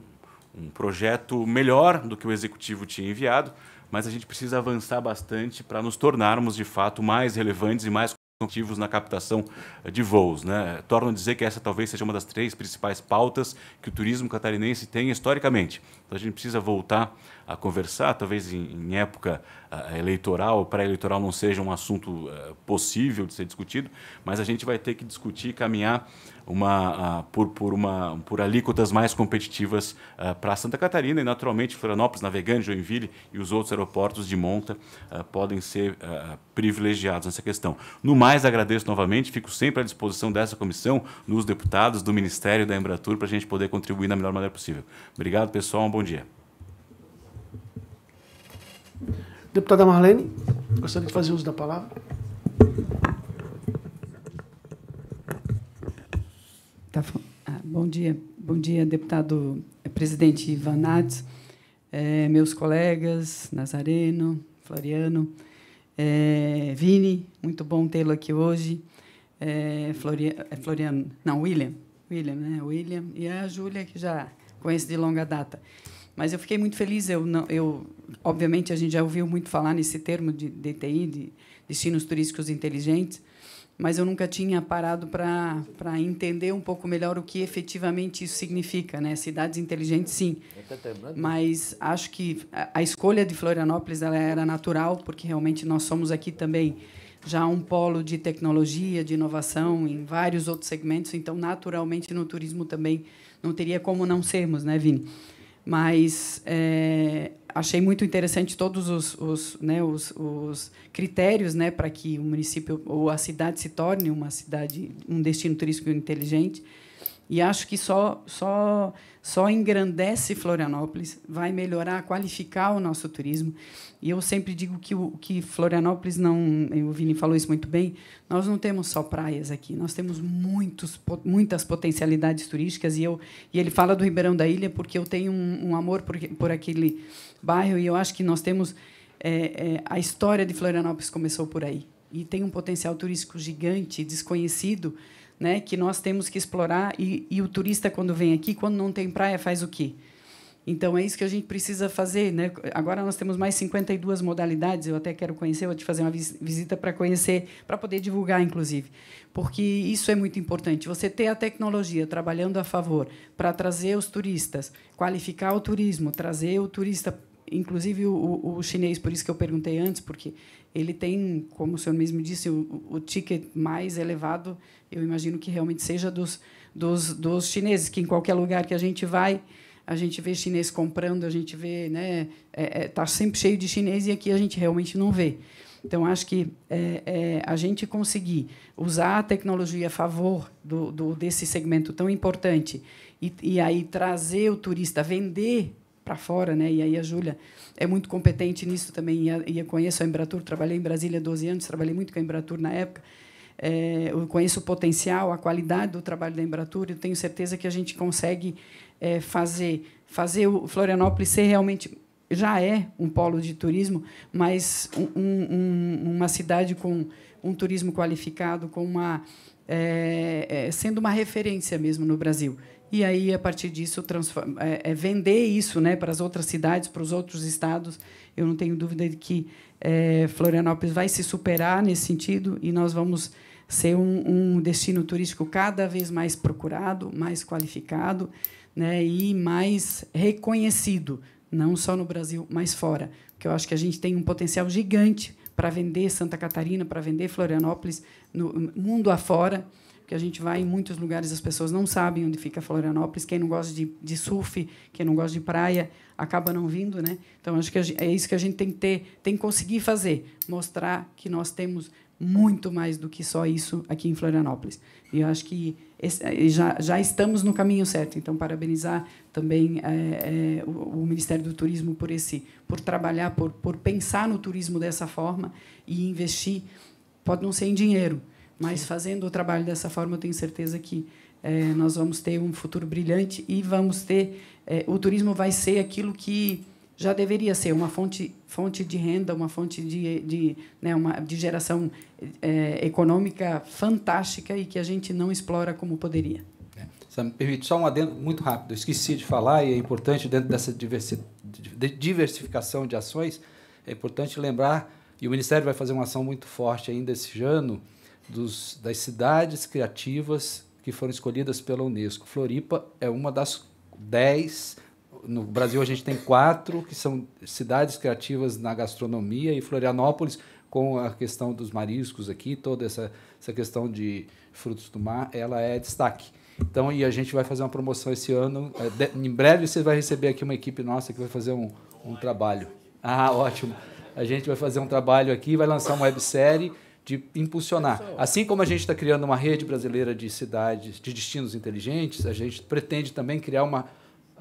um, um projeto melhor do que o executivo tinha enviado, mas a gente precisa avançar bastante para nos tornarmos de fato mais relevantes e mais ativos na captação de voos. Né? Torno a dizer que essa talvez seja uma das três principais pautas que o turismo catarinense tem historicamente. Então a gente precisa voltar a conversar, talvez em, em época uh, eleitoral, pré-eleitoral não seja um assunto uh, possível de ser discutido, mas a gente vai ter que discutir, caminhar uma, por, por, uma, por alíquotas mais competitivas ah, para Santa Catarina e, naturalmente, Florianópolis, Navegante, Joinville e os outros aeroportos de monta ah, podem ser ah, privilegiados nessa questão. No mais, agradeço novamente, fico sempre à disposição dessa comissão, dos deputados, do Ministério da Embratur, para a gente poder contribuir da melhor maneira possível. Obrigado, pessoal, um bom dia. Deputada Marlene, gostaria de fazer uso da palavra. Tá, ah, bom dia, bom dia, deputado eh, presidente Ivan Nades, é, eh, meus colegas Nazareno, Floriano, é, Vini, muito bom tê-lo aqui hoje. É, Floriano, não, William, William, né? William e a Júlia que já conheço de longa data. Mas eu fiquei muito feliz. Eu não, eu obviamente a gente já ouviu muito falar nesse termo de DTI, de destinos turísticos inteligentes mas eu nunca tinha parado para entender um pouco melhor o que efetivamente isso significa. Né? Cidades inteligentes, sim. Né? Mas acho que a escolha de Florianópolis ela era natural, porque realmente nós somos aqui também já um polo de tecnologia, de inovação em vários outros segmentos, então, naturalmente, no turismo também não teria como não sermos, né, Vini? Mas é, achei muito interessante todos os, os, né, os, os critérios né, para que o município ou a cidade se torne uma cidade, um destino turístico inteligente. E acho que só, só, só engrandece Florianópolis, vai melhorar, qualificar o nosso turismo. E eu sempre digo que, o, que Florianópolis não. O Vini falou isso muito bem. Nós não temos só praias aqui, nós temos muitos, muitas potencialidades turísticas. E, eu, e ele fala do Ribeirão da Ilha porque eu tenho um, um amor por, por aquele bairro e eu acho que nós temos. É, é, a história de Florianópolis começou por aí. E tem um potencial turístico gigante, desconhecido né, que nós temos que explorar. E, e o turista, quando vem aqui, quando não tem praia, faz o quê? Então, é isso que a gente precisa fazer. Né? Agora nós temos mais 52 modalidades. Eu até quero conhecer, vou te fazer uma visita para conhecer, para poder divulgar, inclusive. Porque isso é muito importante. Você ter a tecnologia trabalhando a favor para trazer os turistas, qualificar o turismo, trazer o turista, inclusive o, o chinês, por isso que eu perguntei antes, porque ele tem, como o senhor mesmo disse, o, o ticket mais elevado eu imagino que realmente seja dos, dos, dos chineses, que em qualquer lugar que a gente vai, a gente vê chinês comprando, a gente vê, né, está é, é tá sempre cheio de chinês e aqui a gente realmente não vê. Então acho que é, é, a gente conseguir usar a tecnologia a favor do, do desse segmento tão importante e, e aí trazer o turista vender para fora, né? E aí a Júlia é muito competente nisso também. E eu conheço a Embratur, trabalhei em Brasília 12 anos, trabalhei muito com a Embratur na época. É, eu conheço o potencial, a qualidade do trabalho da Embratur e tenho certeza que a gente consegue é, fazer, fazer o Florianópolis ser realmente já é um polo de turismo, mas um, um, uma cidade com um turismo qualificado, com uma é, é, sendo uma referência mesmo no Brasil. E aí a partir disso é, é, vender isso, né, para as outras cidades, para os outros estados. Eu não tenho dúvida de que é, Florianópolis vai se superar nesse sentido e nós vamos ser um, um destino turístico cada vez mais procurado, mais qualificado né, e mais reconhecido, não só no Brasil, mas fora. Porque eu acho que a gente tem um potencial gigante para vender Santa Catarina, para vender Florianópolis no mundo afora, porque a gente vai em muitos lugares as pessoas não sabem onde fica Florianópolis, quem não gosta de, de surf, quem não gosta de praia, acaba não vindo, né? Então acho que é isso que a gente tem que ter, tem que conseguir fazer, mostrar que nós temos muito mais do que só isso aqui em Florianópolis. E eu acho que esse, eh, já, já estamos no caminho certo. Então, parabenizar também é, é, o, o, Ministério do Turismo por esse, por trabalhar, por, por pensar no turismo dessa forma e investir. Pode não ser em dinheiro, mas fazendo o trabalho dessa forma, eu tenho certeza que é, nós vamos ter um futuro brilhante e vamos ter o turismo vai ser aquilo que já deveria ser uma fonte, fonte de renda, uma fonte de, de, né, uma, de geração é, econômica fantástica e que a gente não explora como poderia. É. Se me permite, só um adendo muito rápido. esqueci de falar, e é importante, dentro dessa diversificação de ações, é importante lembrar, e o Ministério vai fazer uma ação muito forte ainda esse ano, dos, das cidades criativas que foram escolhidas pela Unesco. Floripa é uma das dez no Brasil a gente tem quatro que são cidades criativas na gastronomia e Florianópolis com a questão dos mariscos aqui, toda essa, essa questão de frutos do mar, ela é destaque. Então, e a gente vai fazer uma promoção esse ano. É, em breve você vai receber aqui uma equipe nossa que vai fazer um, um trabalho. Ah, ótimo. A gente vai fazer um trabalho aqui, vai lançar uma websérie de impulsionar. Assim como a gente está criando uma rede brasileira de cidades, de destinos inteligentes, a gente pretende também criar uma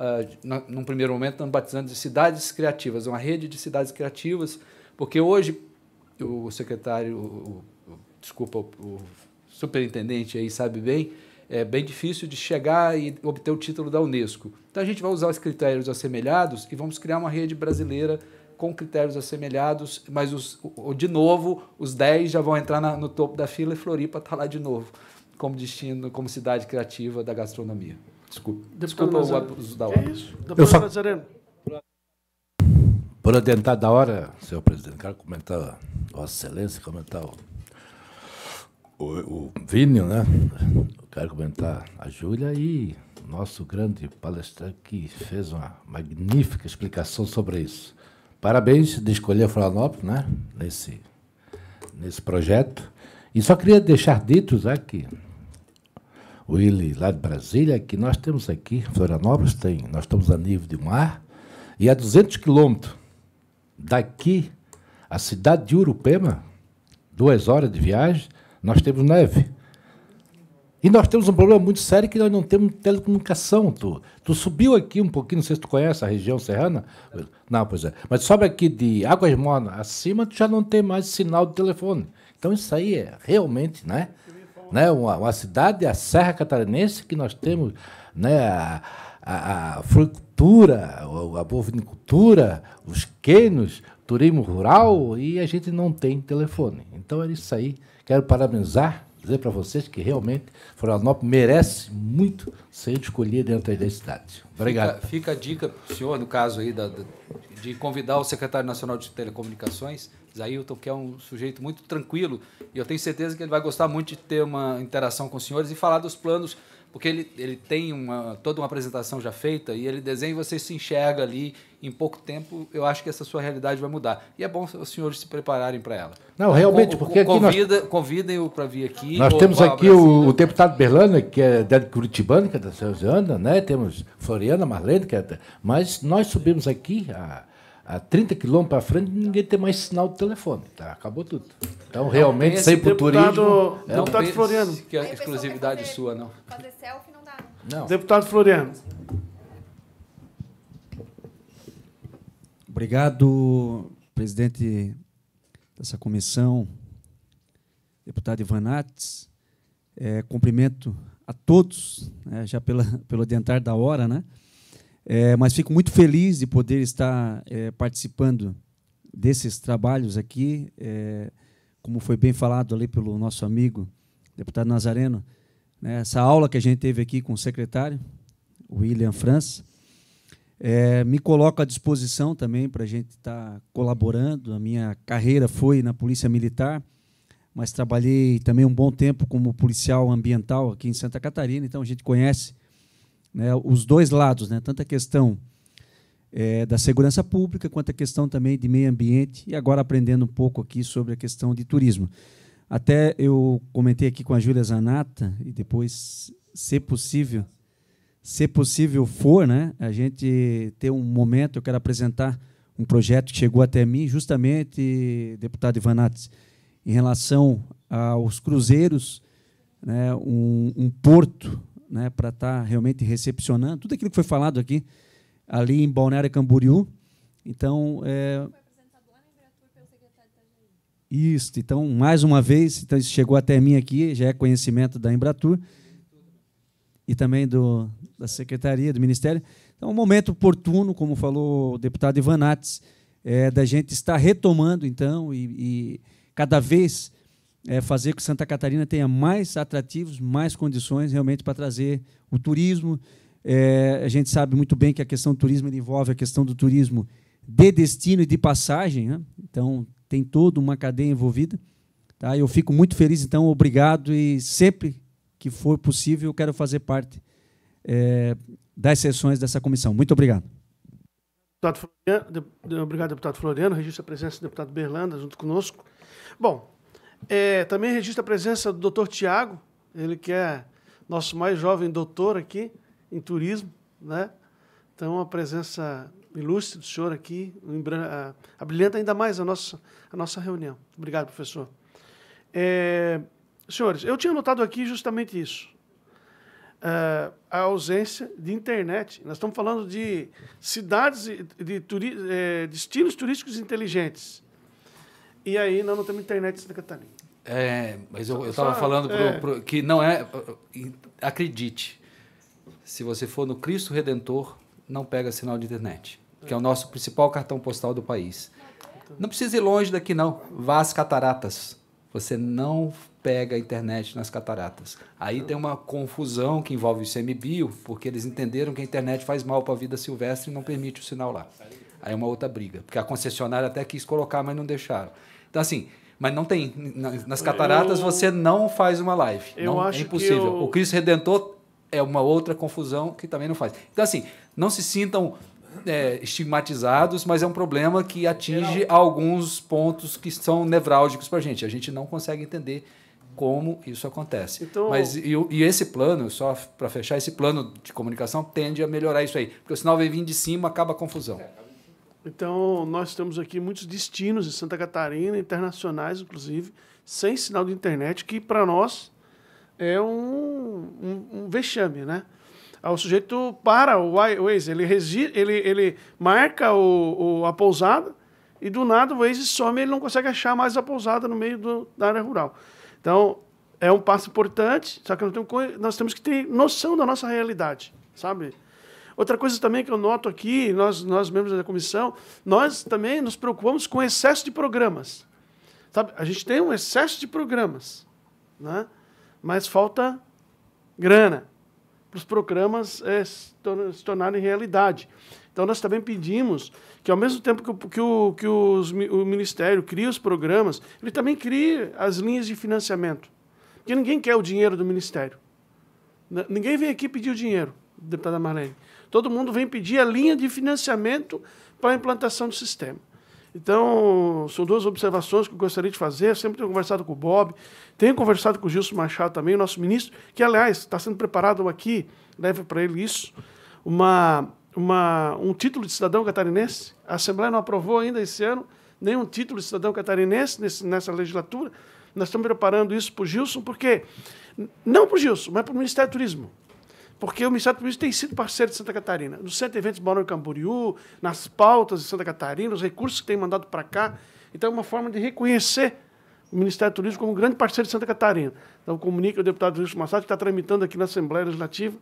ah, num primeiro momento, estamos batizando de cidades criativas, uma rede de cidades criativas, porque hoje o secretário, o, o, desculpa, o, o, superintendente aí sabe bem, é bem difícil de chegar e obter o título da Unesco. Então a gente vai usar os critérios assemelhados e vamos criar uma rede brasileira com critérios assemelhados, mas os, o, de novo, os 10 já vão entrar na, no topo da fila e Floripa está lá de novo, como destino, como cidade criativa da gastronomia. Desculpa, Desculpa o abuso da hora. É isso. Deputado só... Nazareno. Por adiantar da hora, senhor presidente, quero comentar, Vossa Excelência, comentar o, o, o Vini, né? Quero comentar a Júlia e o nosso grande palestrante que fez uma magnífica explicação sobre isso. Parabéns de escolher Florianópolis, né? Nesse, nesse projeto. E só queria deixar dito, já né, que Willy, lá de Brasília, que nós temos aqui, Florianópolis tem, nós estamos a nível de mar, e a 200 quilômetros daqui, a cidade de Urupema, duas horas de viagem, nós temos neve. E nós temos um problema muito sério que nós não temos telecomunicação. Tu, tu subiu aqui um pouquinho, não sei se tu conhece a região serrana. Não, pois é. Mas sobe aqui de Águas Mornas acima, tu já não tem mais sinal de telefone. Então isso aí é realmente, né? né? Uma, uma cidade, a Serra Catarinense, que nós temos né? a, a, a a bovinicultura, os quenos, turismo rural, e a gente não tem telefone. Então é isso aí. Quero parabenizar dizer para vocês que realmente Florianópolis merece muito ser escolhida entre as cidade. cidades. Obrigado. Fica, fica a dica, senhor, no caso aí da, de convidar o secretário nacional de telecomunicações Zailton, que é um sujeito muito tranquilo, e eu tenho certeza que ele vai gostar muito de ter uma interação com os senhores e falar dos planos, porque ele, ele tem uma, toda uma apresentação já feita e ele desenha e você se enxerga ali. Em pouco tempo, eu acho que essa sua realidade vai mudar. E é bom os senhores se prepararem para ela. Não, realmente, porque Convida, nós... Convidem-o para vir aqui. Nós temos aqui o, o, deputado Berlano, que é da Curitibana, que é da Ceusiana, né? temos Floriana Marlene, que é da... mas nós subimos aqui a a 30 quilômetros para frente, ninguém tem mais sinal de telefone. Tá? Acabou tudo. Então, não, realmente, sem pro turismo... É não deputado Floriano. que é exclusividade fazer, sua, não. Fazer selfie não dá. Não. Deputado Floriano. Obrigado, presidente dessa comissão, deputado Ivanates. É, cumprimento a todos, né, já pela, pelo adiantar da hora, né? É, mas fico muito feliz de poder estar é, participando desses trabalhos aqui. É, como foi bem falado ali pelo nosso amigo, deputado Nazareno, né, essa aula que a gente teve aqui com o secretário, William França, é, me coloca à disposição também para a gente estar tá colaborando. A minha carreira foi na Polícia Militar, mas trabalhei também um bom tempo como policial ambiental aqui em Santa Catarina, então a gente conhece né, os dois lados, né, tanto a questão é, da segurança pública quanto a questão também de meio ambiente e agora aprendendo um pouco aqui sobre a questão de turismo. Até eu comentei aqui com a Júlia Zanata e depois, se possível, se possível for, né, a gente ter um momento, eu quero apresentar um projeto que chegou até mim, justamente, deputado Ivanates, em relação aos cruzeiros, né, um, um porto né, para estar tá realmente recepcionando tudo aquilo que foi falado aqui, ali em Balneário Camboriú. Então, é... Isso, então, mais uma vez, então, isso chegou até mim aqui, já é conhecimento da Embratur e também do, da Secretaria, do Ministério. Então, um momento oportuno, como falou o deputado Ivanates, é, da gente estar retomando, então, e, e cada vez é, fazer com que Santa Catarina tenha mais atrativos, mais condições realmente para trazer o turismo. É, a gente sabe muito bem que a questão do turismo envolve a questão do turismo de destino e de passagem, né? então tem toda uma cadeia envolvida. Tá? Eu fico muito feliz, então, obrigado e sempre que for possível, eu quero fazer parte é, das sessões dessa comissão. Muito obrigado. Deputado Floriano, de, obrigado, deputado Floriano. Registro a presença do deputado Berlanda junto conosco. Bom, é, também registra a presença do doutor Tiago, ele que é nosso mais jovem doutor aqui em turismo, né? Então, uma presença ilustre do senhor aqui, abrilhanta ainda mais a nossa, a nossa reunião. Obrigado, professor. É, senhores, eu tinha notado aqui justamente isso. Uh, a ausência de internet. Nós estamos falando de cidades, de, de, de, de destinos turísticos inteligentes. E aí nós não temos internet em Santa Catarina. É, mas eu estava falando é. pro, que não é. Uh, uh, acredite, se você for no Cristo Redentor, não pega sinal de internet, que é o nosso principal cartão postal do país. Não precisa ir longe daqui, não. Vá às cataratas. Você não pega a internet nas cataratas. Aí tem uma confusão que envolve o CMBio, porque eles entenderam que a internet faz mal para a vida silvestre e não permite o sinal lá. Aí é uma outra briga, porque a concessionária até quis colocar, mas não deixaram. Então, assim, mas não tem. Nas cataratas eu, você não faz uma live. Eu não, é acho é impossível. Eu... O Cristo Redentor é uma outra confusão que também não faz. Então, assim, não se sintam é, estigmatizados, mas é um problema que atinge Geral. alguns pontos que são nevrálgicos para a gente. A gente não consegue entender como isso acontece. Então... Mas e, e esse plano, só para fechar, esse plano de comunicação tende a melhorar isso aí, porque sinal vem vindo de cima, acaba a confusão. É. Então, nós temos aqui muitos destinos em Santa Catarina, internacionais, inclusive, sem sinal de internet, que para nós é um, um, um, vexame, né? Ah, o sujeito para o Waze, ele, resi, ele, ele marca o, o, a pousada e do nada o Waze some ele não consegue achar mais a pousada no meio do, da área rural. Então, é um passo importante, só que nós temos, nós temos que ter noção da nossa realidade, sabe? Outra coisa também que eu noto aqui, nós, nós membros da comissão, nós também nos preocupamos com excesso de programas. Sabe, a gente tem um excesso de programas, né? mas falta grana para os programas é, se, se tornarem realidade. Então, nós também pedimos que, ao mesmo tempo que, o, que, o, que os, o Ministério cria os programas, ele também crie as linhas de financiamento. Porque ninguém quer o dinheiro do Ministério. Ninguém vem aqui pedir o dinheiro, deputada Marlene. Todo mundo vem pedir a linha de financiamento para a implantação do sistema. Então, são duas observações que eu gostaria de fazer. Eu sempre tenho conversado com o Bob, tenho conversado com o Gilson Machado também, o nosso ministro, que, aliás, está sendo preparado aqui, leve para ele isso, uma, uma, um título de cidadão catarinense. A Assembleia não aprovou ainda esse ano nenhum título de cidadão catarinense nesse, nessa legislatura. Nós estamos preparando isso para o Gilson, porque, não para o Gilson, mas para o Ministério do Turismo. Porque o Ministério do Turismo tem sido parceiro de Santa Catarina. No Centro de Eventos Barão Camboriú, nas pautas de Santa Catarina, os recursos que tem mandado para cá. Então, é uma forma de reconhecer o Ministério do Turismo como um grande parceiro de Santa Catarina. Então, comunica ao deputado Luiz Massado, que está tramitando aqui na Assembleia Legislativa,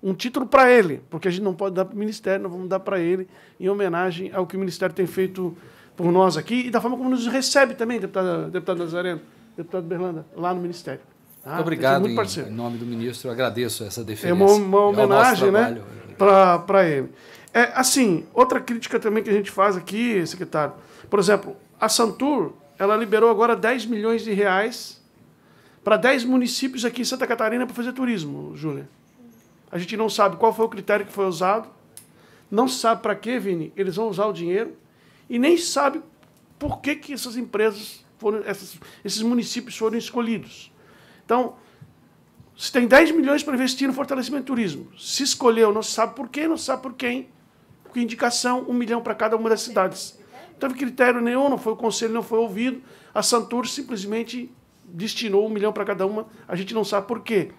um título para ele, porque a gente não pode dar para o Ministério, não vamos dar para ele, em homenagem ao que o Ministério tem feito por nós aqui e da forma como nos recebe também, deputado, deputado Nazareno, deputado Berlanda, lá no Ministério. Ah, muito obrigado, muito Em, em, nome do ministro, agradeço essa defesa. É uma, uma homenagem né, para ele. É, assim, outra crítica também que a gente faz aqui, secretário, por exemplo, a Santur, ela liberou agora 10 milhões de reais para 10 municípios aqui em Santa Catarina para fazer turismo, Júlia. A gente não sabe qual foi o critério que foi usado, não sabe para que, Vini, eles vão usar o dinheiro e nem sabe por que, que essas empresas foram, essas, esses municípios foram escolhidos. Então, se tem 10 milhões para investir no fortalecimento do turismo, se escolheu, não se sabe por quê, não se sabe por quem, com indicação, um milhão para cada uma das cidades. Não teve critério nenhum, não foi o conselho, não foi ouvido. A Santur simplesmente destinou um milhão para cada uma, a gente não sabe por quê.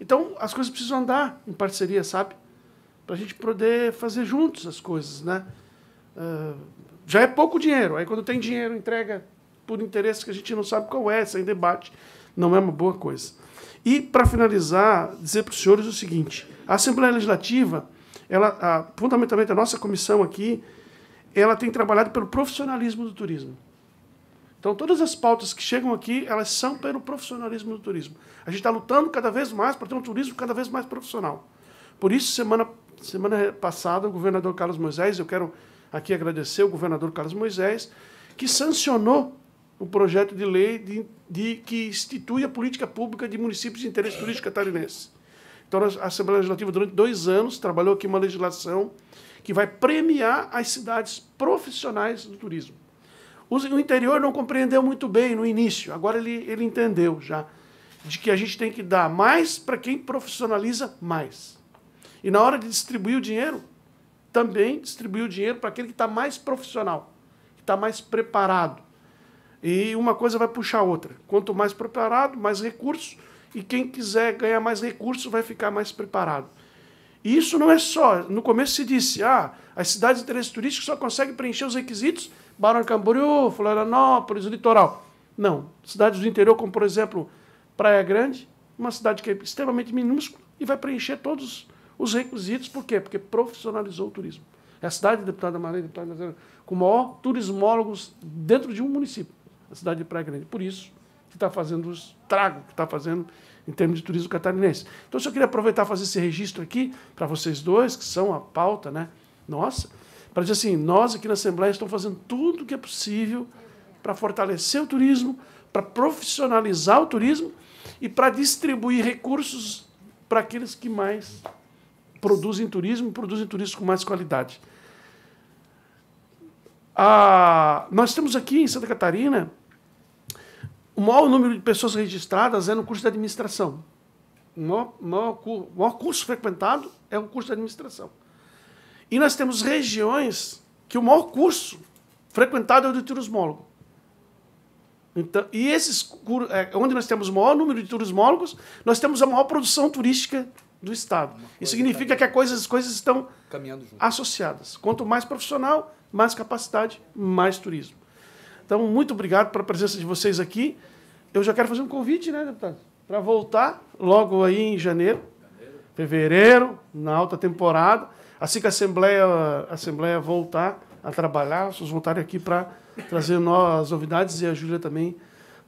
Então, as coisas precisam andar em parceria, sabe? Para a gente poder fazer juntos as coisas, né? Uh, já é pouco dinheiro. Aí, quando tem dinheiro, entrega por interesse que a gente não sabe qual é, sem debate não é uma boa coisa. E, para finalizar, dizer para os senhores o seguinte: a Assembleia Legislativa, ela, a, fundamentalmente a nossa comissão aqui, ela tem trabalhado pelo profissionalismo do turismo. Então, todas as pautas que chegam aqui, elas são pelo profissionalismo do turismo. A gente está lutando cada vez mais para ter um turismo cada vez mais profissional. Por isso, semana, semana passada, o governador Carlos Moisés, eu quero aqui agradecer o governador Carlos Moisés, que sancionou o projeto de lei de, de, que institui a política pública de municípios de interesse turístico catarinense. Então, a Assembleia Legislativa, durante dois anos, trabalhou aqui uma legislação que vai premiar as cidades profissionais do turismo. O interior não compreendeu muito bem no início, agora ele, ele entendeu já, de que a gente tem que dar mais para quem profissionaliza mais. E na hora de distribuir o dinheiro, também distribuir o dinheiro para aquele que está mais profissional, que está mais preparado e uma coisa vai puxar a outra. Quanto mais preparado, mais recursos. E quem quiser ganhar mais recursos vai ficar mais preparado. E isso não é só. No começo se disse, ah, as cidades de interesse turístico só conseguem preencher os requisitos Barão Camboriú, Florianópolis, litoral. Não. Cidades do interior, como por exemplo Praia Grande, uma cidade que é extremamente minúscula e vai preencher todos os requisitos. Por quê? Porque profissionalizou o turismo. É a cidade, deputada Maria, deputada Maria, com o maior turismólogos dentro de um município a cidade de Praia Grande. Por isso que está fazendo o estrago que está fazendo em termos de turismo catarinense. Então, eu queria aproveitar e fazer esse registro aqui para vocês dois, que são a pauta né, nossa, para dizer assim, nós aqui na Assembleia estamos fazendo tudo o que é possível para fortalecer o turismo, para profissionalizar o turismo e para distribuir recursos para aqueles que mais produzem turismo e produzem turismo com mais qualidade. Ah, nós temos aqui em Santa Catarina o maior número de pessoas registradas é no curso de administração. O maior, maior, o maior curso frequentado é o curso de administração. E nós temos regiões que o maior curso frequentado é o de turismólogo. Então, e esses é, onde nós temos o maior número de turismólogos, nós temos a maior produção turística do estado. Isso significa que coisa, as coisas estão associadas. Quanto mais profissional, mais capacidade, mais turismo. Então, muito obrigado pela presença de vocês aqui. Eu já quero fazer um convite, né, deputado? Para voltar logo aí em janeiro, fevereiro, na alta temporada. Assim que a Assembleia, a Assembleia voltar a trabalhar, vocês voltarem aqui para trazer novas novidades e a Júlia também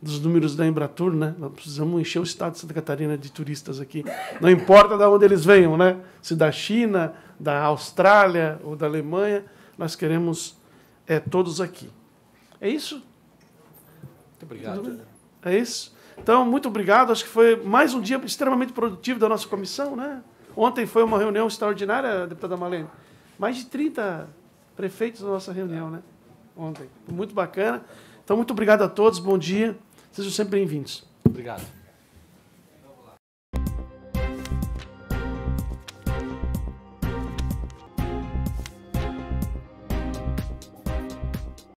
dos números da Embratur, né? Nós precisamos encher o estado de Santa Catarina de turistas aqui. Não importa de onde eles venham, né? Se da China, da Austrália ou da Alemanha, nós queremos é, todos aqui. É isso? Muito obrigado. É isso. Então, muito obrigado. Acho que foi mais um dia extremamente produtivo da nossa comissão, né? Ontem foi uma reunião extraordinária, deputada Malene. Mais de 30 prefeitos na nossa reunião, né? Ontem. Muito bacana. Então, muito obrigado a todos. Bom dia. Sejam sempre bem-vindos. Obrigado.